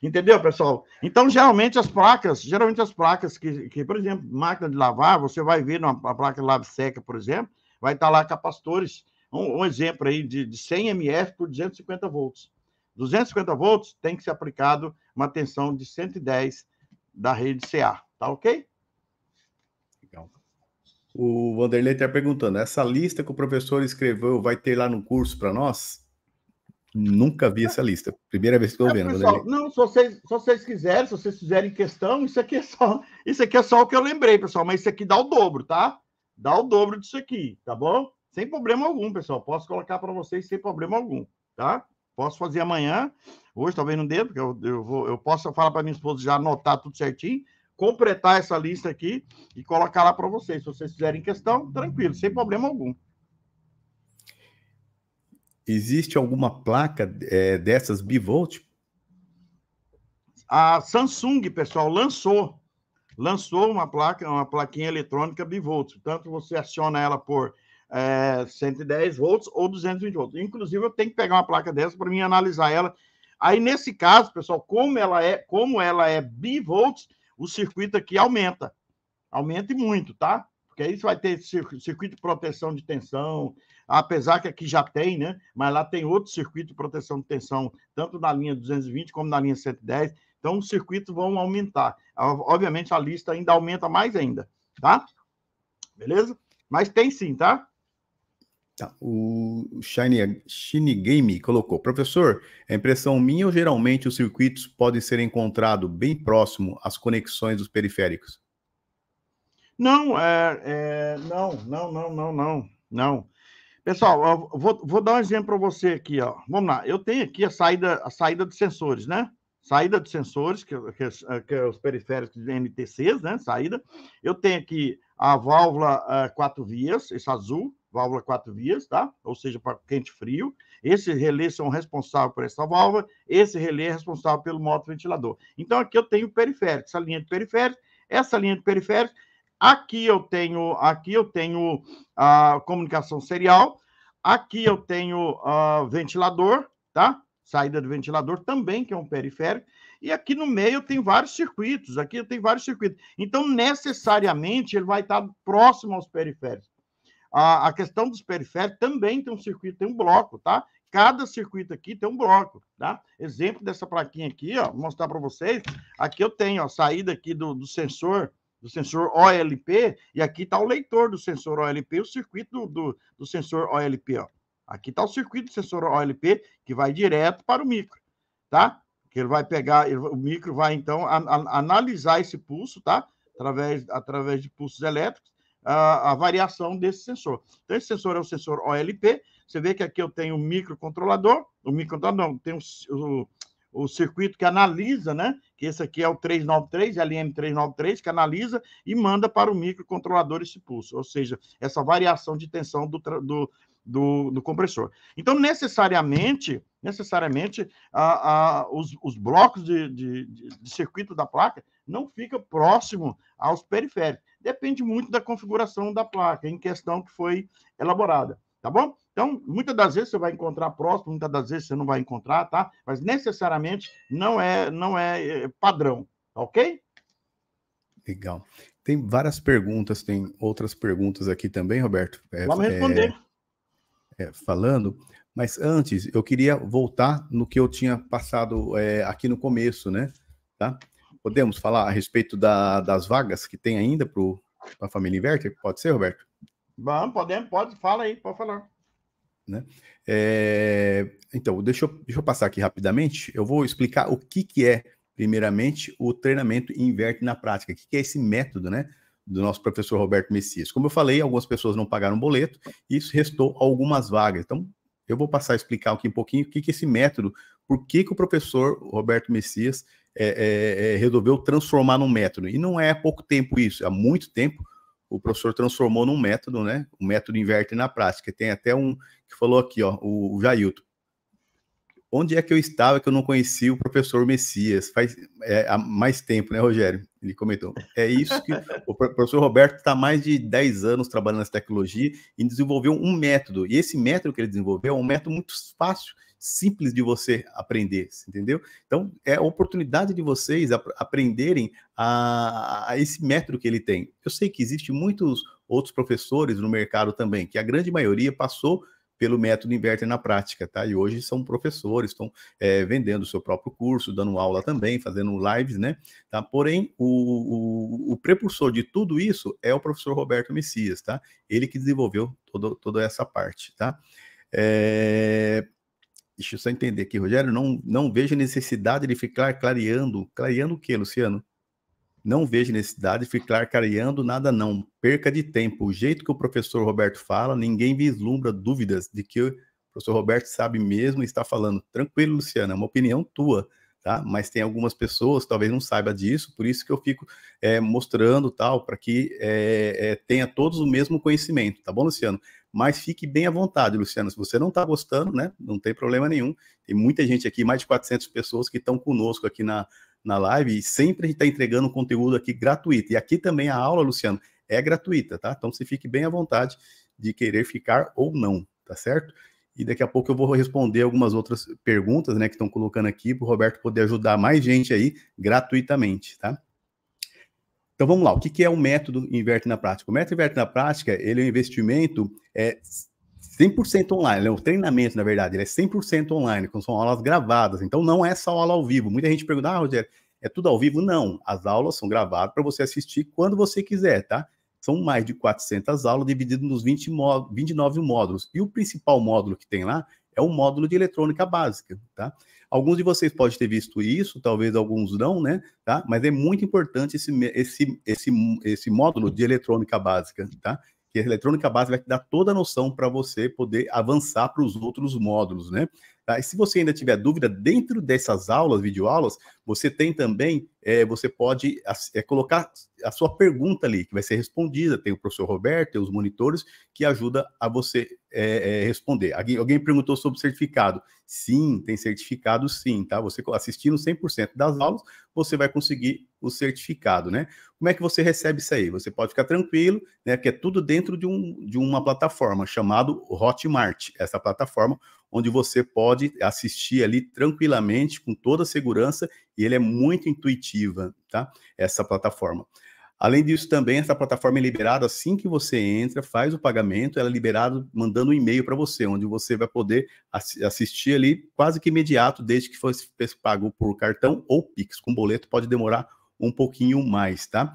Entendeu, pessoal? Então, geralmente as placas, geralmente as placas que, que por exemplo, máquina de lavar, você vai ver na placa Lave Seca, por exemplo, vai estar tá lá capacitores, um, um exemplo aí de, de 100 mF por 250 volts. 250 volts tem que ser aplicado uma tensão de 110 da rede CA, tá ok? Legal. O Vanderlei está perguntando, essa lista que o professor escreveu vai ter lá no curso para nós? Nunca vi essa lista. Primeira vez que estou é, vendo. pessoal, não, se vocês, se vocês quiserem, se vocês fizerem questão, isso aqui é só, isso aqui é só o que eu lembrei, pessoal. Mas isso aqui dá o dobro, tá? Dá o dobro disso aqui, tá bom? Sem problema algum, pessoal. Posso colocar para vocês sem problema algum, tá? Posso fazer amanhã. Hoje talvez não dê, porque eu, eu vou, eu posso falar para minha esposa já anotar tudo certinho, completar essa lista aqui e colocar lá para vocês. Se vocês fizerem questão, tranquilo, sem problema algum. Existe alguma placa é, dessas bivolt? A Samsung, pessoal, lançou lançou uma placa, uma plaquinha eletrônica bivolt. Tanto você aciona ela por é, 110 volts ou 220 volts. Inclusive, eu tenho que pegar uma placa dessa para mim analisar ela. Aí, nesse caso, pessoal, como ela é, como ela é bivolts, o circuito aqui aumenta. Aumenta e muito, tá? Porque aí você vai ter circuito de proteção de tensão, apesar que aqui já tem, né? Mas lá tem outro circuito de proteção de tensão, tanto na linha 220 como na linha 110. Então, os circuitos vão aumentar. Obviamente, a lista ainda aumenta mais ainda, tá? Beleza? Mas tem sim, tá? tá. O Shiny, Shiny Game colocou, professor, é impressão minha ou geralmente os circuitos podem ser encontrados bem próximo às conexões dos periféricos? Não, é, é, não, não, não, não, não, não. Pessoal, vou, vou, dar um exemplo para você aqui, ó. Vamos lá. Eu tenho aqui a saída, a saída de sensores, né? Saída de sensores, que, que, que é os periféricos de NTCs, né? Saída. Eu tenho aqui a válvula uh, quatro vias, esse azul, válvula quatro vias, tá? Ou seja, para quente e frio. Esses relés são responsáveis por essa válvula, esse relé é responsável pelo motor ventilador. Então, aqui eu tenho periférico, essa linha de periférico, essa linha de periférico Aqui eu tenho, aqui eu tenho a ah, comunicação serial, aqui eu tenho uh, ventilador, tá? Saída do ventilador também, que é um periférico. E aqui no meio tem vários circuitos, aqui eu tenho vários circuitos. Então, necessariamente, ele vai estar próximo aos periféricos. A, a questão dos periféricos também tem um circuito, tem um bloco, tá? Cada circuito aqui tem um bloco, tá? Exemplo dessa plaquinha aqui, ó, vou mostrar para vocês. Aqui eu tenho a saída aqui do, do sensor do sensor OLP, e aqui está o leitor do sensor OLP, o circuito do, do, sensor OLP. Ó. Aqui está o circuito do sensor OLP, que vai direto para o micro, tá? Que ele vai pegar, ele, o micro vai, então, a, a, analisar esse pulso, tá? Através, através de pulsos elétricos, a, a variação desse sensor. Então, esse sensor é o sensor OLP, você vê que aqui eu tenho o microcontrolador, o microcontrolador não, tem o, o circuito que analisa, né? Que esse aqui é o 393, LM393, que analisa e manda para o microcontrolador esse pulso, ou seja, essa variação de tensão do, do, do, do compressor. Então, necessariamente, necessariamente a, a, os, os, blocos de, de, de, circuito da placa não fica próximo aos periféricos. Depende muito da configuração da placa, em questão que foi elaborada, tá bom? Então, muitas das vezes você vai encontrar próximo, muitas das vezes você não vai encontrar, tá? Mas necessariamente não é, não é eh, padrão, tá ok? Legal. Tem várias perguntas, tem outras perguntas aqui também, Roberto. É, Vamos é, responder. É, é, falando, mas antes eu queria voltar no que eu tinha passado é, aqui no começo, né? Tá? Podemos falar a respeito da, das vagas que tem ainda para a família Inverter? Pode ser, Roberto? Vamos, podemos, pode, fala aí, pode falar. Né? É, então, deixa eu, deixa eu passar aqui rapidamente. Eu vou explicar o que, que é, primeiramente, o treinamento inverte na prática. O que, que é esse método, né? Do nosso professor Roberto Messias. Como eu falei, algumas pessoas não pagaram boleto e isso restou algumas vagas. Então, eu vou passar a explicar aqui um pouquinho o que, que é esse método, por que, que o professor Roberto Messias é, é, resolveu transformar num método. E não é há pouco tempo isso, há muito tempo o professor transformou num método, né? O método inverte na prática. Tem até um que falou aqui, ó, o, Jailton. Onde é que eu estava que eu não conhecia o professor Messias? Faz é, há mais tempo, né, Rogério? Ele comentou. É isso que o professor Roberto está mais de 10 anos trabalhando nessa tecnologia e desenvolveu um método. E esse método que ele desenvolveu é um método muito fácil simples de você aprender, entendeu? Então, é a oportunidade de vocês ap aprenderem a, a esse método que ele tem. Eu sei que existe muitos outros professores no mercado também, que a grande maioria passou pelo método Inverter na prática, tá? E hoje são professores, estão é, vendendo o seu próprio curso, dando aula também, fazendo lives, né? Tá? Porém, o, o, o, precursor de tudo isso é o professor Roberto Messias, tá? Ele que desenvolveu todo, toda essa parte, tá? É deixa eu só entender aqui, Rogério, não, não vejo necessidade de ficar clareando. Clareando o que, Luciano? Não vejo necessidade de ficar clareando nada, não. Perca de tempo. O jeito que o professor Roberto fala, ninguém vislumbra dúvidas de que o professor Roberto sabe mesmo e está falando. Tranquilo, Luciano, é uma opinião tua. Tá? Mas tem algumas pessoas talvez não saiba disso, por isso que eu fico é, mostrando tal para que é, é, tenha todos o mesmo conhecimento, tá bom, Luciano? mas fique bem à vontade, Luciano. Se você não está gostando, né, não tem problema nenhum. Tem muita gente aqui, mais de 400 pessoas que estão conosco aqui na, na live e sempre a gente está entregando conteúdo aqui gratuito. E aqui também a aula, Luciano, é gratuita, tá? Então você fique bem à vontade de querer ficar ou não, tá certo? E daqui a pouco eu vou responder algumas outras perguntas, né, que estão colocando aqui, para o Roberto poder ajudar mais gente aí gratuitamente, tá? Então vamos lá, o que é o método Inverte na Prática? O método Inverte na Prática ele é um investimento é, 100% online, é um treinamento, na verdade, ele é 100% online, são aulas gravadas, então não é só aula ao vivo. Muita gente pergunta, ah, Rogério, é tudo ao vivo? Não, as aulas são gravadas para você assistir quando você quiser, tá? São mais de 400 aulas divididas nos 20 módulos, 29 módulos. E o principal módulo que tem lá é o módulo de eletrônica básica, tá? Alguns de vocês podem ter visto isso, talvez alguns não, né? Tá? Mas é muito importante esse, esse, esse, esse módulo de eletrônica básica, tá? Que a eletrônica básica vai te dar toda a noção para você poder avançar para os outros módulos, né? Tá? E se você ainda tiver dúvida, dentro dessas aulas, videoaulas, você tem também, é, você pode é, é, colocar a sua pergunta ali, que vai ser respondida. Tem o professor Roberto, tem os monitores, que ajuda a você é, é responder. Alguém, alguém perguntou sobre certificado. Sim, tem certificado sim, tá? Você assistindo 100% das aulas, você vai conseguir o certificado, né? Como é que você recebe isso aí? Você pode ficar tranquilo, né? Que é tudo dentro de, um, de uma plataforma chamada Hotmart. Essa plataforma onde você pode assistir ali tranquilamente, com toda segurança, e ele é muito intuitiva, tá? Essa plataforma. Além disso, também essa plataforma é liberada assim que você entra, faz o pagamento, ela é liberada mandando um e-mail para você, onde você vai poder assistir ali quase que imediato, desde que fosse pago por cartão ou Pix. Com boleto pode demorar um pouquinho mais, tá?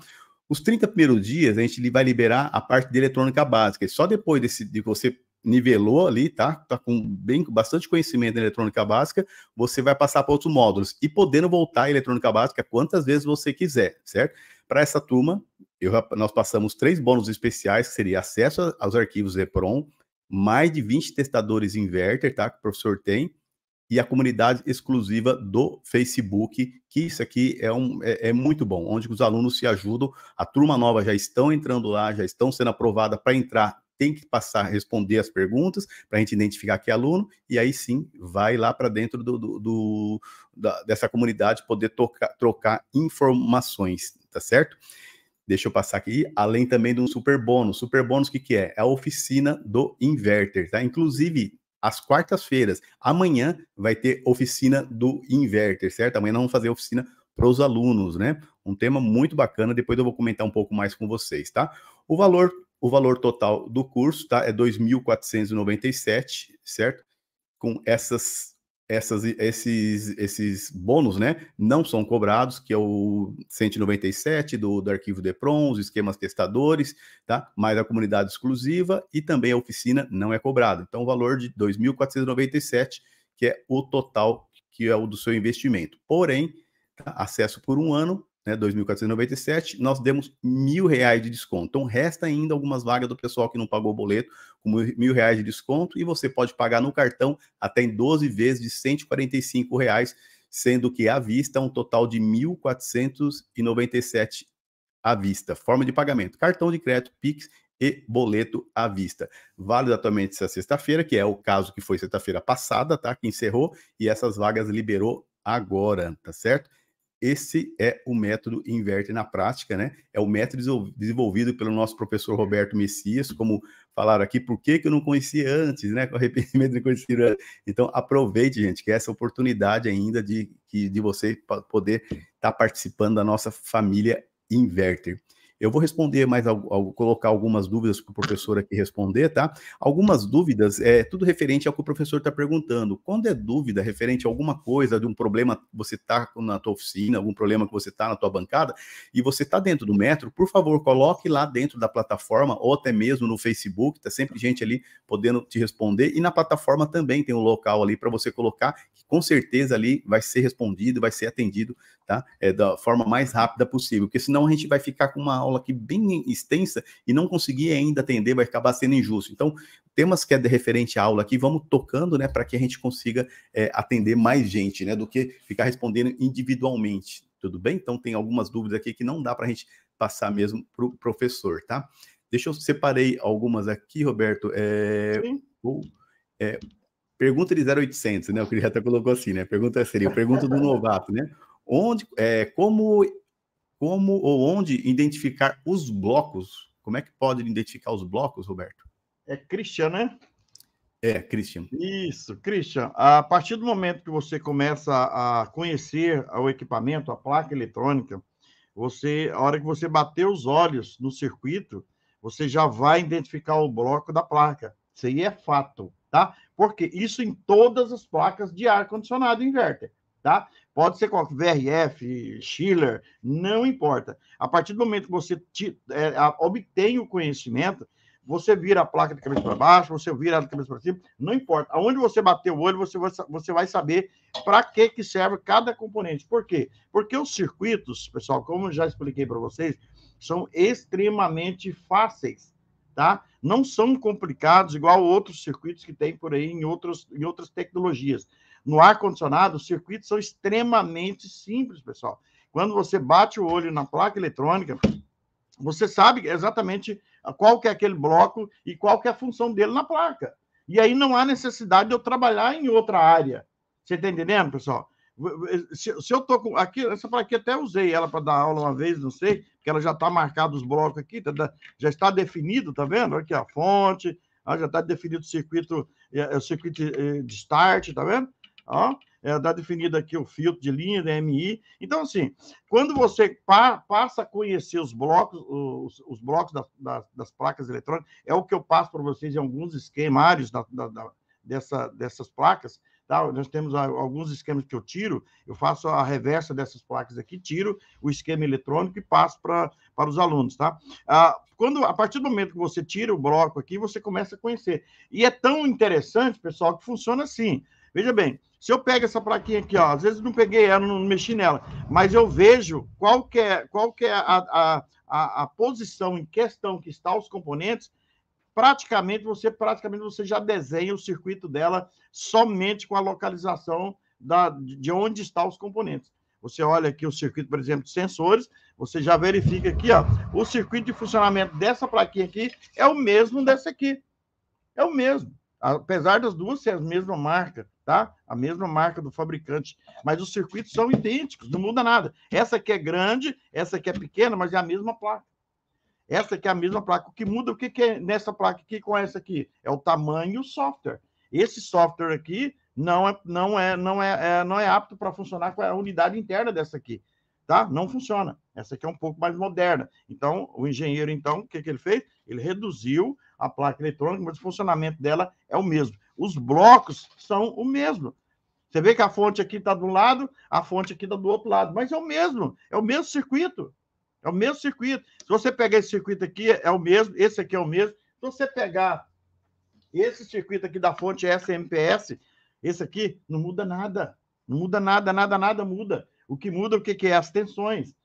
Os 30 primeiros dias a gente vai liberar a parte de eletrônica básica, e só depois desse, de você nivelou ali, tá? Tá com bem, bastante conhecimento da eletrônica básica, você vai passar para outros módulos e podendo voltar à eletrônica básica quantas vezes você quiser, certo? Para essa turma, eu, nós passamos três bônus especiais, que seria acesso aos arquivos EPROM, mais de 20 testadores inverter, tá? Que o professor tem, e a comunidade exclusiva do Facebook, que isso aqui é, um, é, é, muito bom, onde os alunos se ajudam, a turma nova já estão entrando lá, já estão sendo aprovada para entrar tem que passar, responder as perguntas para a gente identificar que é aluno, e aí sim vai lá para dentro do, do, do da, dessa comunidade poder tocar, trocar informações, tá certo? Deixa eu passar aqui, além também de um super bônus. Super bônus, o que, que é? É a oficina do inverter, tá? Inclusive, às quartas-feiras. Amanhã vai ter oficina do inverter, certo? Amanhã nós vamos fazer oficina para os alunos, né? Um tema muito bacana, depois eu vou comentar um pouco mais com vocês, tá? O valor o valor total do curso tá, é 2.497, certo? Com essas, essas, esses, esses bônus, né? Não são cobrados, que é o 197 do, do arquivo DEPRON, os esquemas testadores, tá? Mais a comunidade exclusiva e também a oficina não é cobrada. Então, o valor de 2.497, que é o total, que é o do seu investimento. Porém, tá? acesso por um ano né, 2.497, nós demos mil reais de desconto. Então, resta ainda algumas vagas do pessoal que não pagou o boleto com mil reais de desconto e você pode pagar no cartão até em 12 vezes de 145 reais, sendo que à vista um total de 1.497 à vista. Forma de pagamento, cartão de crédito, PIX e boleto à vista. Válido atualmente essa sexta-feira, que é o caso que foi sexta-feira passada, tá? Que encerrou e essas vagas liberou agora, tá certo? Esse é o método Inverte na prática, né? É o método desenvolvido pelo nosso professor Roberto Messias, como falaram aqui, por que, que eu não conhecia antes, né? Com arrependimento de conhecer antes. Então, aproveite, gente, que é essa oportunidade ainda de, de você poder estar tá participando da nossa família Inverter. Eu vou responder mais, ao, colocar algumas dúvidas para o professor aqui responder, tá? Algumas dúvidas, é tudo referente ao que o professor está perguntando. Quando é dúvida referente a alguma coisa, de um problema que você está na tua oficina, algum problema que você está na tua bancada, e você está dentro do metro, por favor, coloque lá dentro da plataforma, ou até mesmo no Facebook, tá sempre gente ali podendo te responder, e na plataforma também tem um local ali para você colocar, que com certeza ali vai ser respondido, vai ser atendido tá? É da forma mais rápida possível, porque senão a gente vai ficar com uma aula aqui bem extensa e não conseguir ainda atender, vai acabar sendo injusto. Então, temas que é de referente à aula aqui, vamos tocando, né, para que a gente consiga é, atender mais gente, né, do que ficar respondendo individualmente, tudo bem? Então, tem algumas dúvidas aqui que não dá para a gente passar mesmo para o professor, tá? Deixa eu separei algumas aqui, Roberto. É, é, pergunta de 0800, né? O que ele já até colocou assim, né? Pergunta seria, pergunta do novato, né? Onde, é, como, como ou onde identificar os blocos? Como é que pode identificar os blocos, Roberto? É Christian, né? É, Christian. Isso, Christian. A partir do momento que você começa a conhecer o equipamento, a placa eletrônica, você, a hora que você bater os olhos no circuito, você já vai identificar o bloco da placa. Isso aí é fato, tá? Porque isso em todas as placas de ar condicionado inverter, tá? Pode ser qualquer VRF, Schiller, não importa. A partir do momento que você te, é, a, obtém o conhecimento, você vira a placa de cabeça para baixo, você vira de cabeça para cima, não importa. Aonde você bater o olho, você vai, você vai saber para que, que serve cada componente. Por quê? Porque os circuitos, pessoal, como eu já expliquei para vocês, são extremamente fáceis, tá? Não são complicados igual outros circuitos que tem por aí em, outros, em outras tecnologias no ar-condicionado, os circuitos são extremamente simples, pessoal. Quando você bate o olho na placa eletrônica, você sabe exatamente qual que é aquele bloco e qual que é a função dele na placa. E aí não há necessidade de eu trabalhar em outra área. Você está entendendo, pessoal? Se, se eu estou com. Aqui, essa placa, até usei ela para dar aula uma vez, não sei, porque ela já está marcada os blocos aqui, tá, tá, já está definido, tá vendo? Aqui a fonte, já está definido o circuito, é, é o circuito eh, de start, tá vendo? ó, está é, tá definido aqui o filtro de linha, DMI. Né, então, assim, quando você pa, passa a conhecer os blocos, os, os blocos da, da, das placas eletrônicas, é o que eu passo para vocês em alguns esquemários da, dessa, dessas placas, Tá, nós temos alguns esquemas que eu tiro, eu faço a reversa dessas placas aqui, tiro o esquema eletrônico e passo pra, para os alunos, tá? Ah, quando, a partir do momento que você tira o bloco aqui, você começa a conhecer. E é tão interessante, pessoal, que funciona assim. Veja bem, se eu pego essa plaquinha aqui, ó, às vezes não peguei ela, não mexi nela, mas eu vejo qual que é, qual que é a, a, a, posição em questão que está os componentes, praticamente você praticamente você já desenha o circuito dela somente com a localização da, de onde estão os componentes. Você olha aqui o circuito, por exemplo, de sensores, você já verifica aqui, ó, o circuito de funcionamento dessa plaquinha aqui é o mesmo dessa aqui. É o mesmo apesar das duas ser a mesma marca, tá? A mesma marca do fabricante, mas os circuitos são idênticos, não muda nada. Essa que é grande, essa que é pequena, mas é a mesma placa. Essa que é a mesma placa. O que muda, o que, que é nessa placa aqui com essa aqui? É o tamanho e o software. Esse software aqui não é, não é, não é, é não é apto para funcionar com a unidade interna dessa aqui, tá? Não funciona. Essa aqui é um pouco mais moderna. Então, o engenheiro, então, o que, que ele fez? Ele reduziu a placa eletrônica, mas o funcionamento dela é o mesmo. Os blocos são o mesmo. Você vê que a fonte aqui está de um lado, a fonte aqui está do outro lado, mas é o mesmo, é o mesmo circuito. É o mesmo circuito. Se você pegar esse circuito aqui, é o mesmo, esse aqui é o mesmo. Se você pegar esse circuito aqui da fonte SMPS, esse aqui, não muda nada. Não muda nada, nada, nada muda. O que muda o que, que é? As tensões.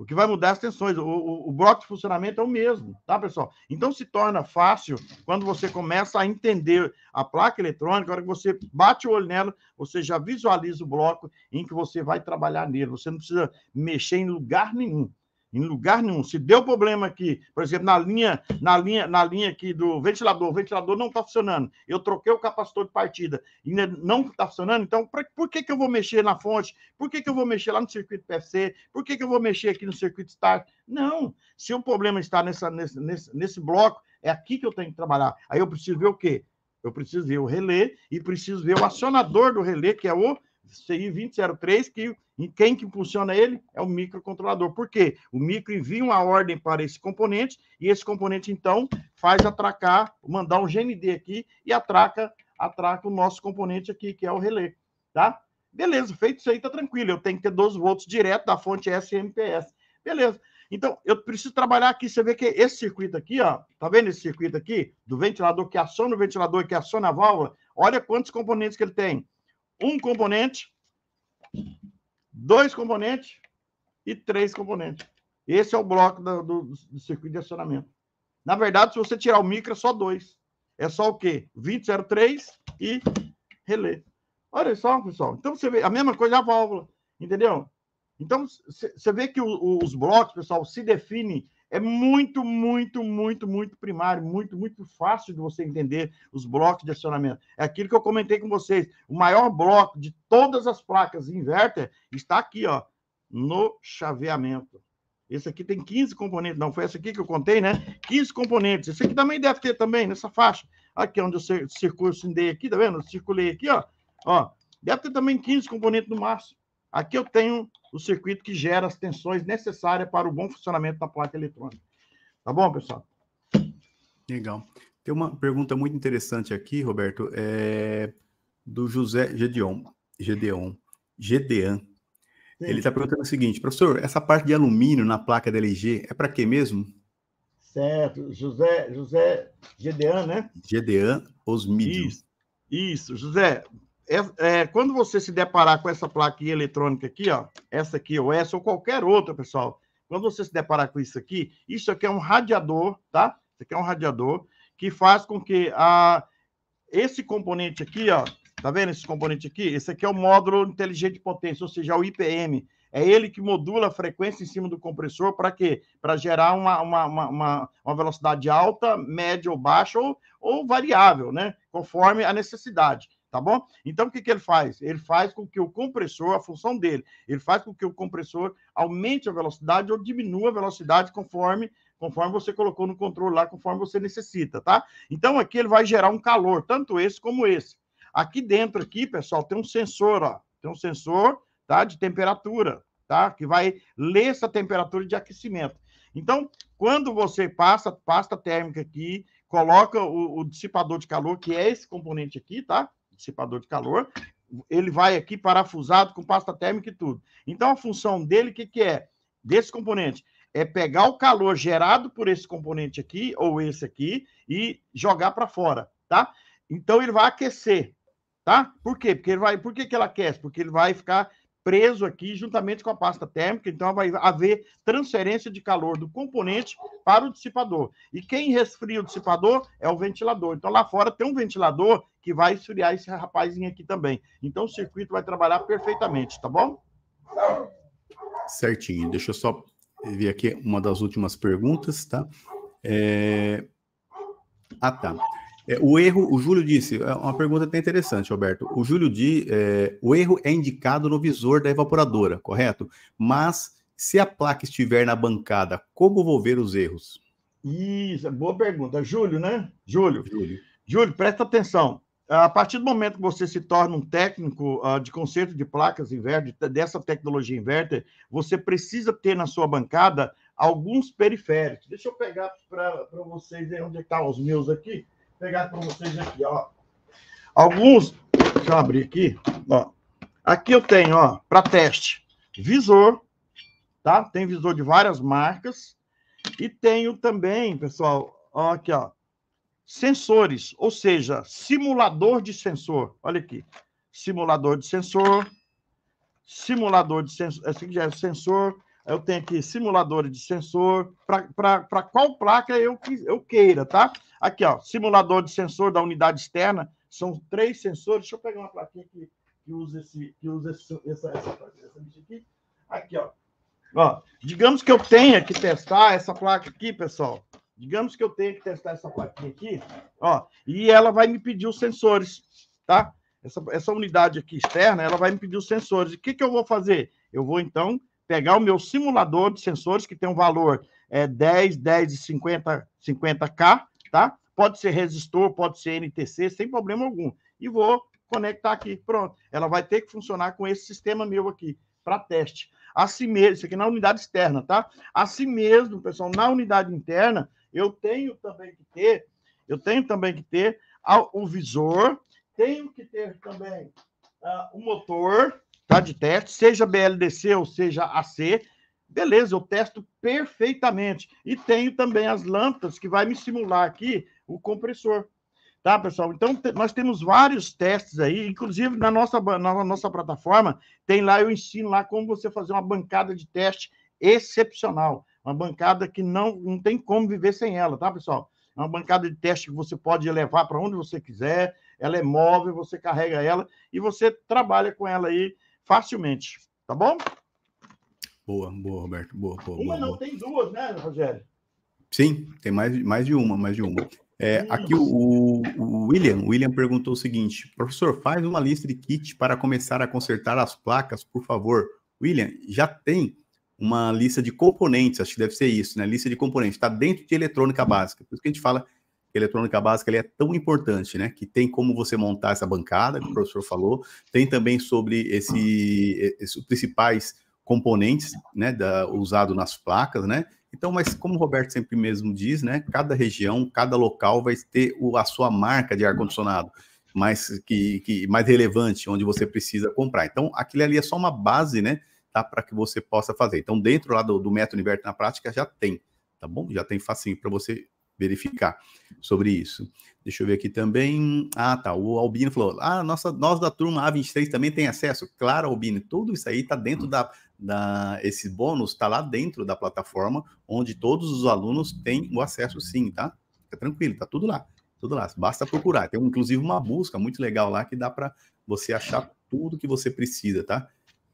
O que vai mudar é as tensões. O, o, o, bloco de funcionamento é o mesmo, tá, pessoal? Então se torna fácil quando você começa a entender a placa eletrônica, na hora que você bate o olho nela, você já visualiza o bloco em que você vai trabalhar nele. Você não precisa mexer em lugar nenhum. Em lugar nenhum. Se deu problema aqui, por exemplo, na linha, na linha, na linha aqui do ventilador, o ventilador não está funcionando. Eu troquei o capacitor de partida e não está funcionando. Então, pra, por que, que eu vou mexer na fonte? Por que, que eu vou mexer lá no circuito PFC? Por que, que eu vou mexer aqui no circuito start? Não. Se o problema está nessa, nesse, nesse, nesse bloco, é aqui que eu tenho que trabalhar. Aí eu preciso ver o quê? Eu preciso ver o relé e preciso ver o acionador do relé, que é o CI 2003, que e quem que impulsiona ele? É o microcontrolador. Por quê? O micro envia uma ordem para esse componente e esse componente, então, faz atracar, mandar um GND aqui e atraca, atraca o nosso componente aqui, que é o relé, tá? Beleza, feito isso aí, tá tranquilo. Eu tenho que ter 12 volts direto da fonte SMPS. Beleza. Então, eu preciso trabalhar aqui. Você vê que esse circuito aqui, ó, tá vendo esse circuito aqui? Do ventilador que aciona o ventilador e que aciona a válvula. Olha quantos componentes que ele tem. Um componente, dois componentes e três componentes. Esse é o bloco do, do, do, circuito de acionamento. Na verdade, se você tirar o micro, é só dois. É só o quê? 2003 e relé. Olha só, pessoal. Então, você vê a mesma coisa a válvula, entendeu? Então, você vê que o, o, os blocos, pessoal, se definem é muito, muito, muito, muito primário, muito, muito fácil de você entender os blocos de acionamento. É aquilo que eu comentei com vocês. O maior bloco de todas as placas inverter está aqui, ó, no chaveamento. Esse aqui tem 15 componentes, não foi essa aqui que eu contei, né? 15 componentes. Esse aqui também deve ter também nessa faixa. Aqui é onde eu circulei aqui, tá vendo? Eu circulei aqui, ó. Ó, deve ter também 15 componentes no máximo. Aqui eu tenho o circuito que gera as tensões necessárias para o bom funcionamento da placa eletrônica. Tá bom, pessoal? Legal. Tem uma pergunta muito interessante aqui, Roberto, é do José Gedeon. Gedeon. Gedean. Ele está perguntando o seguinte, professor, essa parte de alumínio na placa da LG é para quê mesmo? Certo, José, José Gedean, né? Gedean Osmídio. Isso, isso, José, é, é, quando você se deparar com essa plaquinha eletrônica aqui, ó, essa aqui ou essa ou qualquer outra, pessoal, quando você se deparar com isso aqui, isso aqui é um radiador, tá? Isso aqui é um radiador que faz com que a, esse componente aqui, ó, tá vendo esse componente aqui? Esse aqui é o módulo inteligente de potência, ou seja, é o IPM. É ele que modula a frequência em cima do compressor para quê? Para gerar uma, uma, uma, uma, velocidade alta, média ou baixa, ou, ou variável, né? Conforme a necessidade tá bom? Então, o que, que ele faz? Ele faz com que o compressor, a função dele, ele faz com que o compressor aumente a velocidade ou diminua a velocidade conforme conforme você colocou no controle lá, conforme você necessita, tá? Então, aqui ele vai gerar um calor, tanto esse como esse. Aqui dentro, aqui, pessoal, tem um sensor, ó, tem um sensor, tá, de temperatura, tá? Que vai ler essa temperatura de aquecimento. Então, quando você passa pasta térmica aqui, coloca o, o dissipador de calor, que é esse componente aqui, tá? dissipador de calor, ele vai aqui parafusado com pasta térmica e tudo. Então, a função dele, o que, que é? Desse componente, é pegar o calor gerado por esse componente aqui, ou esse aqui, e jogar para fora, tá? Então, ele vai aquecer, tá? Por quê? Porque ele vai... Por que, que ele aquece? Porque ele vai ficar preso aqui juntamente com a pasta térmica, então vai haver transferência de calor do componente para o dissipador. E quem resfria o dissipador é o ventilador. Então lá fora tem um ventilador que vai esfriar esse rapazinho aqui também. Então o circuito vai trabalhar perfeitamente, tá bom? Certinho. Deixa eu só ver aqui uma das últimas perguntas, tá? É... Ah, tá. É, o erro, o Júlio disse, é uma pergunta até interessante, Alberto. O Júlio diz, é, o erro é indicado no visor da evaporadora, correto? Mas se a placa estiver na bancada, como vou ver os erros? Isso, é boa pergunta. Júlio, né? Júlio. Júlio, Júlio presta atenção. A partir do momento que você se torna um técnico uh, de conserto de placas inverter, dessa tecnologia inverter, você precisa ter na sua bancada alguns periféricos. Deixa eu pegar para vocês aí onde é estão tá os meus aqui pegar para vocês aqui, ó. Alguns, deixa eu abrir aqui, ó. Aqui eu tenho, ó, para teste, visor, tá? Tem visor de várias marcas. E tenho também, pessoal, ó, aqui, ó, sensores, ou seja, simulador de sensor. Olha aqui, simulador de sensor, simulador de sensor, esse aqui já é sensor, eu tenho aqui simuladores de sensor, para qual placa eu, eu queira, tá? Aqui, ó, simulador de sensor da unidade externa, são três sensores. Deixa eu pegar uma plaquinha que, que usa, esse, que usa esse, essa, essa, essa bicha aqui. Aqui, ó. ó. Digamos que eu tenha que testar essa placa aqui, pessoal. Digamos que eu tenha que testar essa plaquinha aqui, ó, e ela vai me pedir os sensores, tá? Essa, essa unidade aqui externa, ela vai me pedir os sensores. E o que, que eu vou fazer? Eu vou, então, pegar o meu simulador de sensores, que tem um valor é, 10, 10 e 50, 50K, tá? Pode ser resistor, pode ser NTC, sem problema algum. E vou conectar aqui, pronto. Ela vai ter que funcionar com esse sistema meu aqui, para teste. Assim mesmo, isso aqui na unidade externa, tá? Assim mesmo, pessoal, na unidade interna, eu tenho também que ter, eu tenho também que ter ah, o visor, tenho que ter também uh, o motor, tá? De teste, seja BLDC ou seja AC, beleza, eu testo perfeitamente. E tenho também as lâmpadas que vai me simular aqui o compressor. Tá, pessoal? Então, nós temos vários testes aí, inclusive na nossa, na nossa plataforma, tem lá, eu ensino lá como você fazer uma bancada de teste excepcional. Uma bancada que não, não tem como viver sem ela, tá, pessoal? É uma bancada de teste que você pode levar para onde você quiser, ela é móvel, você carrega ela e você trabalha com ela aí facilmente, tá bom? Boa, boa, Roberto. Boa, boa. Uma boa, não, boa. tem duas, né, Rogério? Sim, tem mais, mais de uma, mais de uma. É, hum. aqui o, o, William, William perguntou o seguinte: professor, faz uma lista de kit para começar a consertar as placas, por favor. William, já tem uma lista de componentes, acho que deve ser isso, né? Lista de componentes, está dentro de eletrônica básica. Por isso que a gente fala eletrônica básica ele é tão importante, né? Que tem como você montar essa bancada, que o professor falou, tem também sobre esse, esses principais componentes, né, da, usado nas placas, né? Então, mas como o Roberto sempre mesmo diz, né, cada região, cada local vai ter o, a sua marca de ar condicionado mais que, que mais relevante, onde você precisa comprar. Então, aquilo ali é só uma base, né, tá, para que você possa fazer. Então, dentro lá do, do método Inverto na prática já tem, tá bom? Já tem facinho para você verificar sobre isso. Deixa eu ver aqui também. Ah, tá. O Albino falou: Ah, nossa, nós da turma A23 também tem acesso. Claro, Albino, tudo isso aí está dentro da, da. Esse bônus está lá dentro da plataforma, onde todos os alunos têm o acesso, sim, tá? Fica tranquilo, tá tudo lá. Tudo lá. Basta procurar. Tem inclusive uma busca muito legal lá que dá para você achar tudo que você precisa, tá?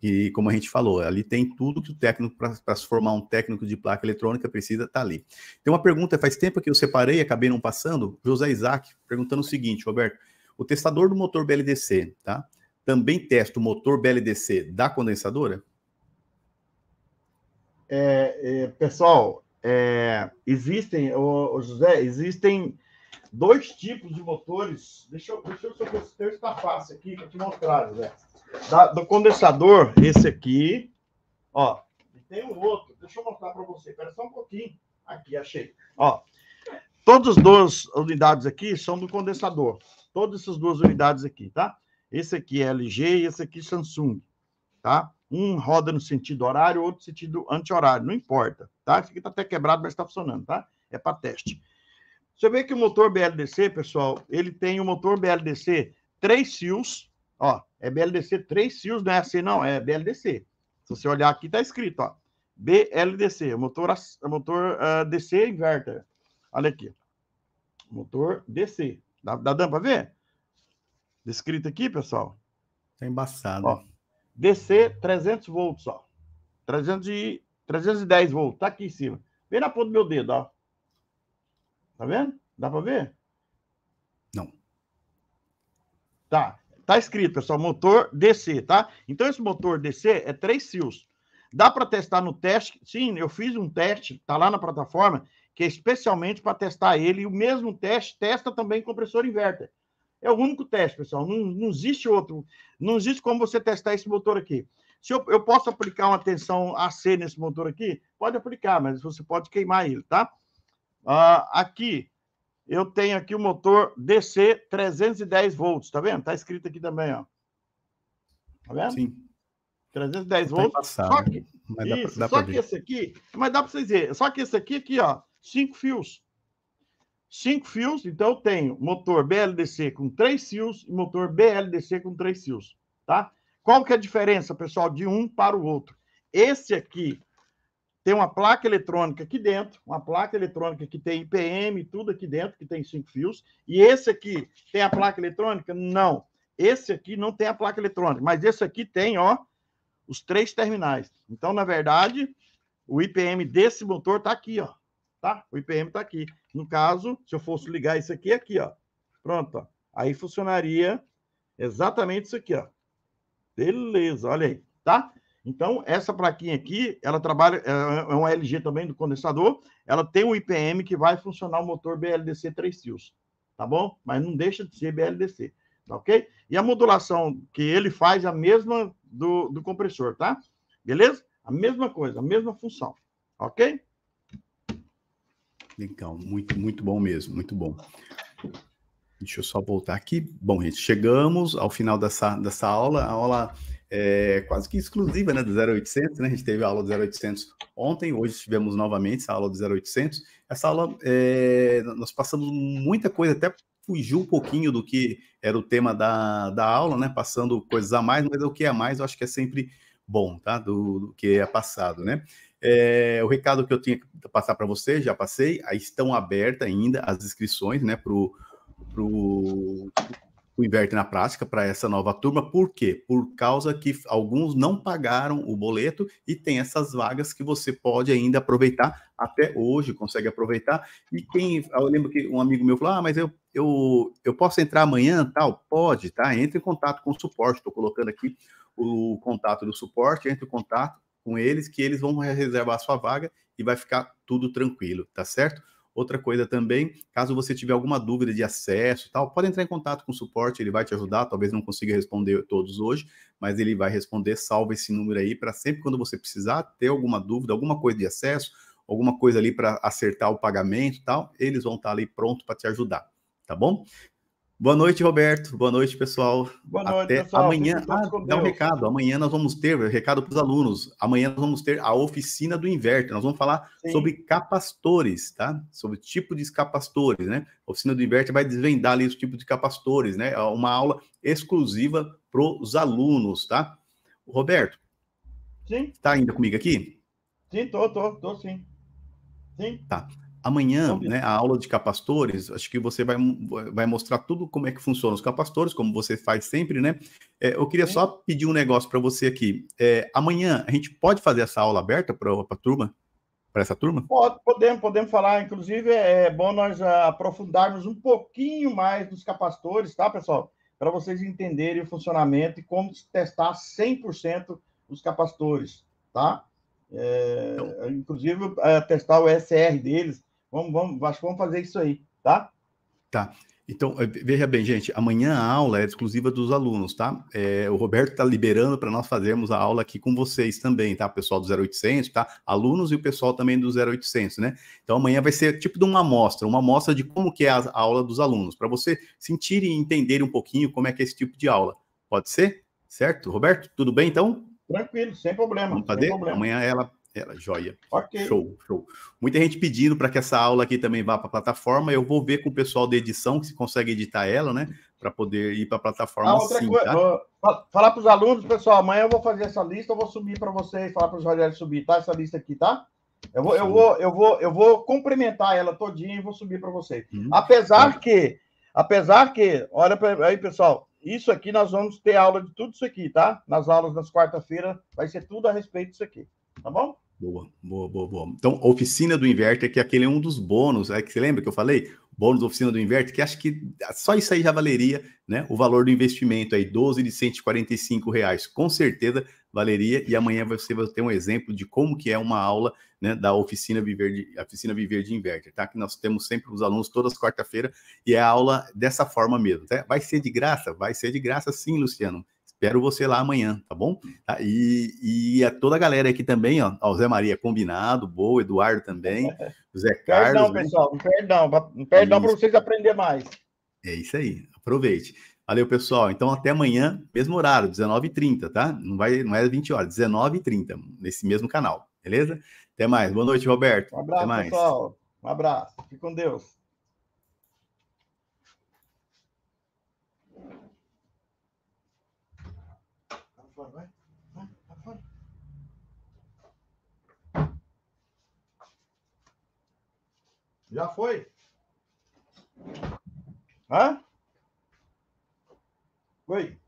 E como a gente falou, ali tem tudo que o técnico, para se formar um técnico de placa eletrônica, precisa estar tá ali. Tem uma pergunta, faz tempo que eu separei, acabei não passando, José Isaac perguntando o seguinte, Roberto, o testador do motor BLDC, tá? Também testa o motor BLDC da condensadora? É, é, pessoal, é, existem, o José, existem dois tipos de motores. Deixa eu, deixa eu ver se da tá face aqui para te mostrar, José da, do condensador, esse aqui, ó, tem um outro, deixa eu mostrar para você, espera só um pouquinho, aqui, achei, ó, todas as duas unidades aqui são do condensador, todas essas duas unidades aqui, tá? Esse aqui é LG e esse aqui é Samsung, tá? Um roda no sentido horário, outro sentido anti-horário, não importa, tá? Esse aqui tá até quebrado, mas está funcionando, tá? É para teste. Você vê que o motor BLDC, pessoal, ele tem o motor BLDC três fios, ó, é BLDC 3 fios, não é assim, não. É BLDC. Se você olhar aqui, tá escrito, ó. BLDC, é motor, é motor uh, ah, DC inverter. Olha aqui. Motor DC. Dá, dá, dá para ver? Descrito aqui, pessoal. Tá embaçado. Ó, DC 300 volts, ó. 300 e, 310 volts. Tá aqui em cima. Vem na ponta do meu dedo, ó. Tá vendo? Dá para ver? Não. Tá. Tá escrito, pessoal é motor DC, tá? Então, esse motor DC é três fios. Dá para testar no teste? Sim, eu fiz um teste, tá lá na plataforma, que é especialmente para testar ele. E o mesmo teste testa também compressor inverter. É o único teste, pessoal. Não, não existe outro. Não existe como você testar esse motor aqui. Se eu, eu posso aplicar uma tensão AC nesse motor aqui, pode aplicar, mas você pode queimar ele, tá? Uh, aqui, eu tenho aqui o motor DC 310 volts, tá vendo? Tá escrito aqui também, ó. Tá vendo? Sim. 310 tá volts. Passado, só né? que, isso, dá, dá só que ver. esse aqui, mas dá para vocês verem. Só que esse aqui, aqui, ó, cinco fios. Cinco fios, então eu tenho motor BLDC com três fios e motor BLDC com três fios, tá? Qual que é a diferença, pessoal, de um para o outro? Esse aqui tem uma placa eletrônica aqui dentro, uma placa eletrônica que tem IPM, tudo aqui dentro, que tem cinco fios. E esse aqui tem a placa eletrônica? Não. Esse aqui não tem a placa eletrônica, mas esse aqui tem, ó, os três terminais. Então, na verdade, o IPM desse motor tá aqui, ó. Tá? O IPM tá aqui. No caso, se eu fosse ligar isso aqui, é aqui, ó. Pronto, ó. Aí funcionaria exatamente isso aqui, ó. Beleza, olha aí, tá? Então, essa plaquinha aqui, ela trabalha, é, é uma LG também do condensador, ela tem um IPM que vai funcionar o motor BLDC 3 fios, tá bom? Mas não deixa de ser BLDC, tá ok? E a modulação que ele faz é a mesma do, do compressor, tá? Beleza? A mesma coisa, a mesma função, ok? Legal, muito, muito bom mesmo, muito bom. Deixa eu só voltar aqui. Bom, gente, chegamos ao final dessa, dessa aula. A aula é, quase que exclusiva né, do 0800, né? A gente teve a aula do 0800 ontem, hoje tivemos novamente essa aula do 0800. Essa aula, é, nós passamos muita coisa, até fugiu um pouquinho do que era o tema da, da aula, né? Passando coisas a mais, mas o que é a mais eu acho que é sempre bom, tá? Do, do que é passado, né? É, o recado que eu tinha que passar para vocês já passei, estão abertas ainda as inscrições, né, para o o Inverte na Prática para essa nova turma, por quê? Por causa que alguns não pagaram o boleto e tem essas vagas que você pode ainda aproveitar, até hoje consegue aproveitar. E quem, eu lembro que um amigo meu falou: ah, mas eu, eu, eu posso entrar amanhã, tal? Pode, tá? Entre em contato com o suporte, estou colocando aqui o contato do suporte, entre em contato com eles, que eles vão reservar a sua vaga e vai ficar tudo tranquilo, tá certo? Outra coisa também, caso você tiver alguma dúvida de acesso tal, pode entrar em contato com o suporte, ele vai te ajudar. Talvez não consiga responder todos hoje, mas ele vai responder. Salva esse número aí para sempre quando você precisar ter alguma dúvida, alguma coisa de acesso, alguma coisa ali para acertar o pagamento tal, eles vão estar tá ali pronto para te ajudar. Tá bom? Boa noite, Roberto. Boa noite, pessoal. Boa noite, Até pessoal. amanhã. Ah, dá um recado. Amanhã nós vamos ter, é, recado para os alunos. Amanhã nós vamos ter a oficina do inverter. Nós vamos falar Sim. sobre capacitores, tá? Sobre tipo de capacitores, né? A oficina do inverter vai desvendar ali os tipos de capacitores, né? É uma aula exclusiva para os alunos, tá? Roberto. Sim. Está ainda comigo aqui? Sim, tô, tô, tô sim. Sim. Tá. Amanhã, né, a aula de capacitores, acho que você vai, vai mostrar tudo como é que funciona os capacitores, como você faz sempre, né? É, eu queria é. só pedir um negócio para você aqui. É, amanhã, a gente pode fazer essa aula aberta para a turma? Para essa turma? Pode, podemos, podemos falar. Inclusive, é, é bom nós ah, aprofundarmos um pouquinho mais dos capacitores, tá, pessoal? Para vocês entenderem o funcionamento e como testar 100% os capacitores, tá? É, então, inclusive, é, testar o SR deles, Vamos, vamos, acho que vamos fazer isso aí, tá? Tá. Então, eh, veja bem, gente, amanhã a aula é exclusiva dos alunos, tá? É, o Roberto está liberando para nós fazermos a aula aqui com vocês também, tá? O pessoal do 0800, tá? Alunos e o pessoal também do 0800, né? Então, amanhã vai ser tipo de uma amostra, uma amostra de como que é a aula dos alunos, para você sentir e entender um pouquinho como é que é esse tipo de aula. Pode ser? Certo? Roberto, tudo bem, então? Tranquilo, sem problema. Vamos fazer? Problema. Amanhã ela ela, joia. Ok. Show, show. Muita gente pedindo para que essa aula aqui também vá para a plataforma. Eu vou ver com o pessoal da edição que se consegue editar ela, né? Para poder ir para a plataforma. Ah, sim, coisa, tá? Falar para os alunos, pessoal, amanhã eu vou fazer essa lista, eu vou subir para vocês, falar para os Rogério subir, tá? Essa lista aqui, tá? Eu vou, eu vou, eu vou, eu vou complementar ela todinha e vou subir para vocês. Uhum. Apesar tá. que, apesar que, olha pra, aí, pessoal, isso aqui nós vamos ter aula de tudo isso aqui, tá? Nas aulas das quarta-feira vai ser tudo a respeito disso aqui, tá bom? Boa, boa, boa, boa. Então, oficina do inverter, que aquele é um dos bônus, é que você lembra que eu falei? Bônus oficina do inverter, que acho que só isso aí já valeria, né? O valor do investimento aí, 12 de 145 reais, com certeza valeria. E amanhã você vai ter um exemplo de como que é uma aula, né, da oficina Viver de, oficina Viver de Inverter, tá? Que nós temos sempre os alunos todas quarta-feira e é a aula dessa forma mesmo, tá? Vai ser de graça? Vai ser de graça sim, Luciano. Espero você lá amanhã, tá bom? Tá, e, e a toda a galera aqui também, ó. O Zé Maria é combinado, boa, Eduardo também, o Zé Carlos. Perdão, né? pessoal, perdão, perdão é para vocês aprender mais. É isso aí, aproveite. Valeu, pessoal. Então, até amanhã, mesmo horário, 19h30, tá? Não, vai, não é 20 horas, 19h30, nesse mesmo canal, beleza? Até mais. Boa noite, Roberto. Um abraço, pessoal. Um abraço. Fique com Deus. Já foi? Hã? Oi?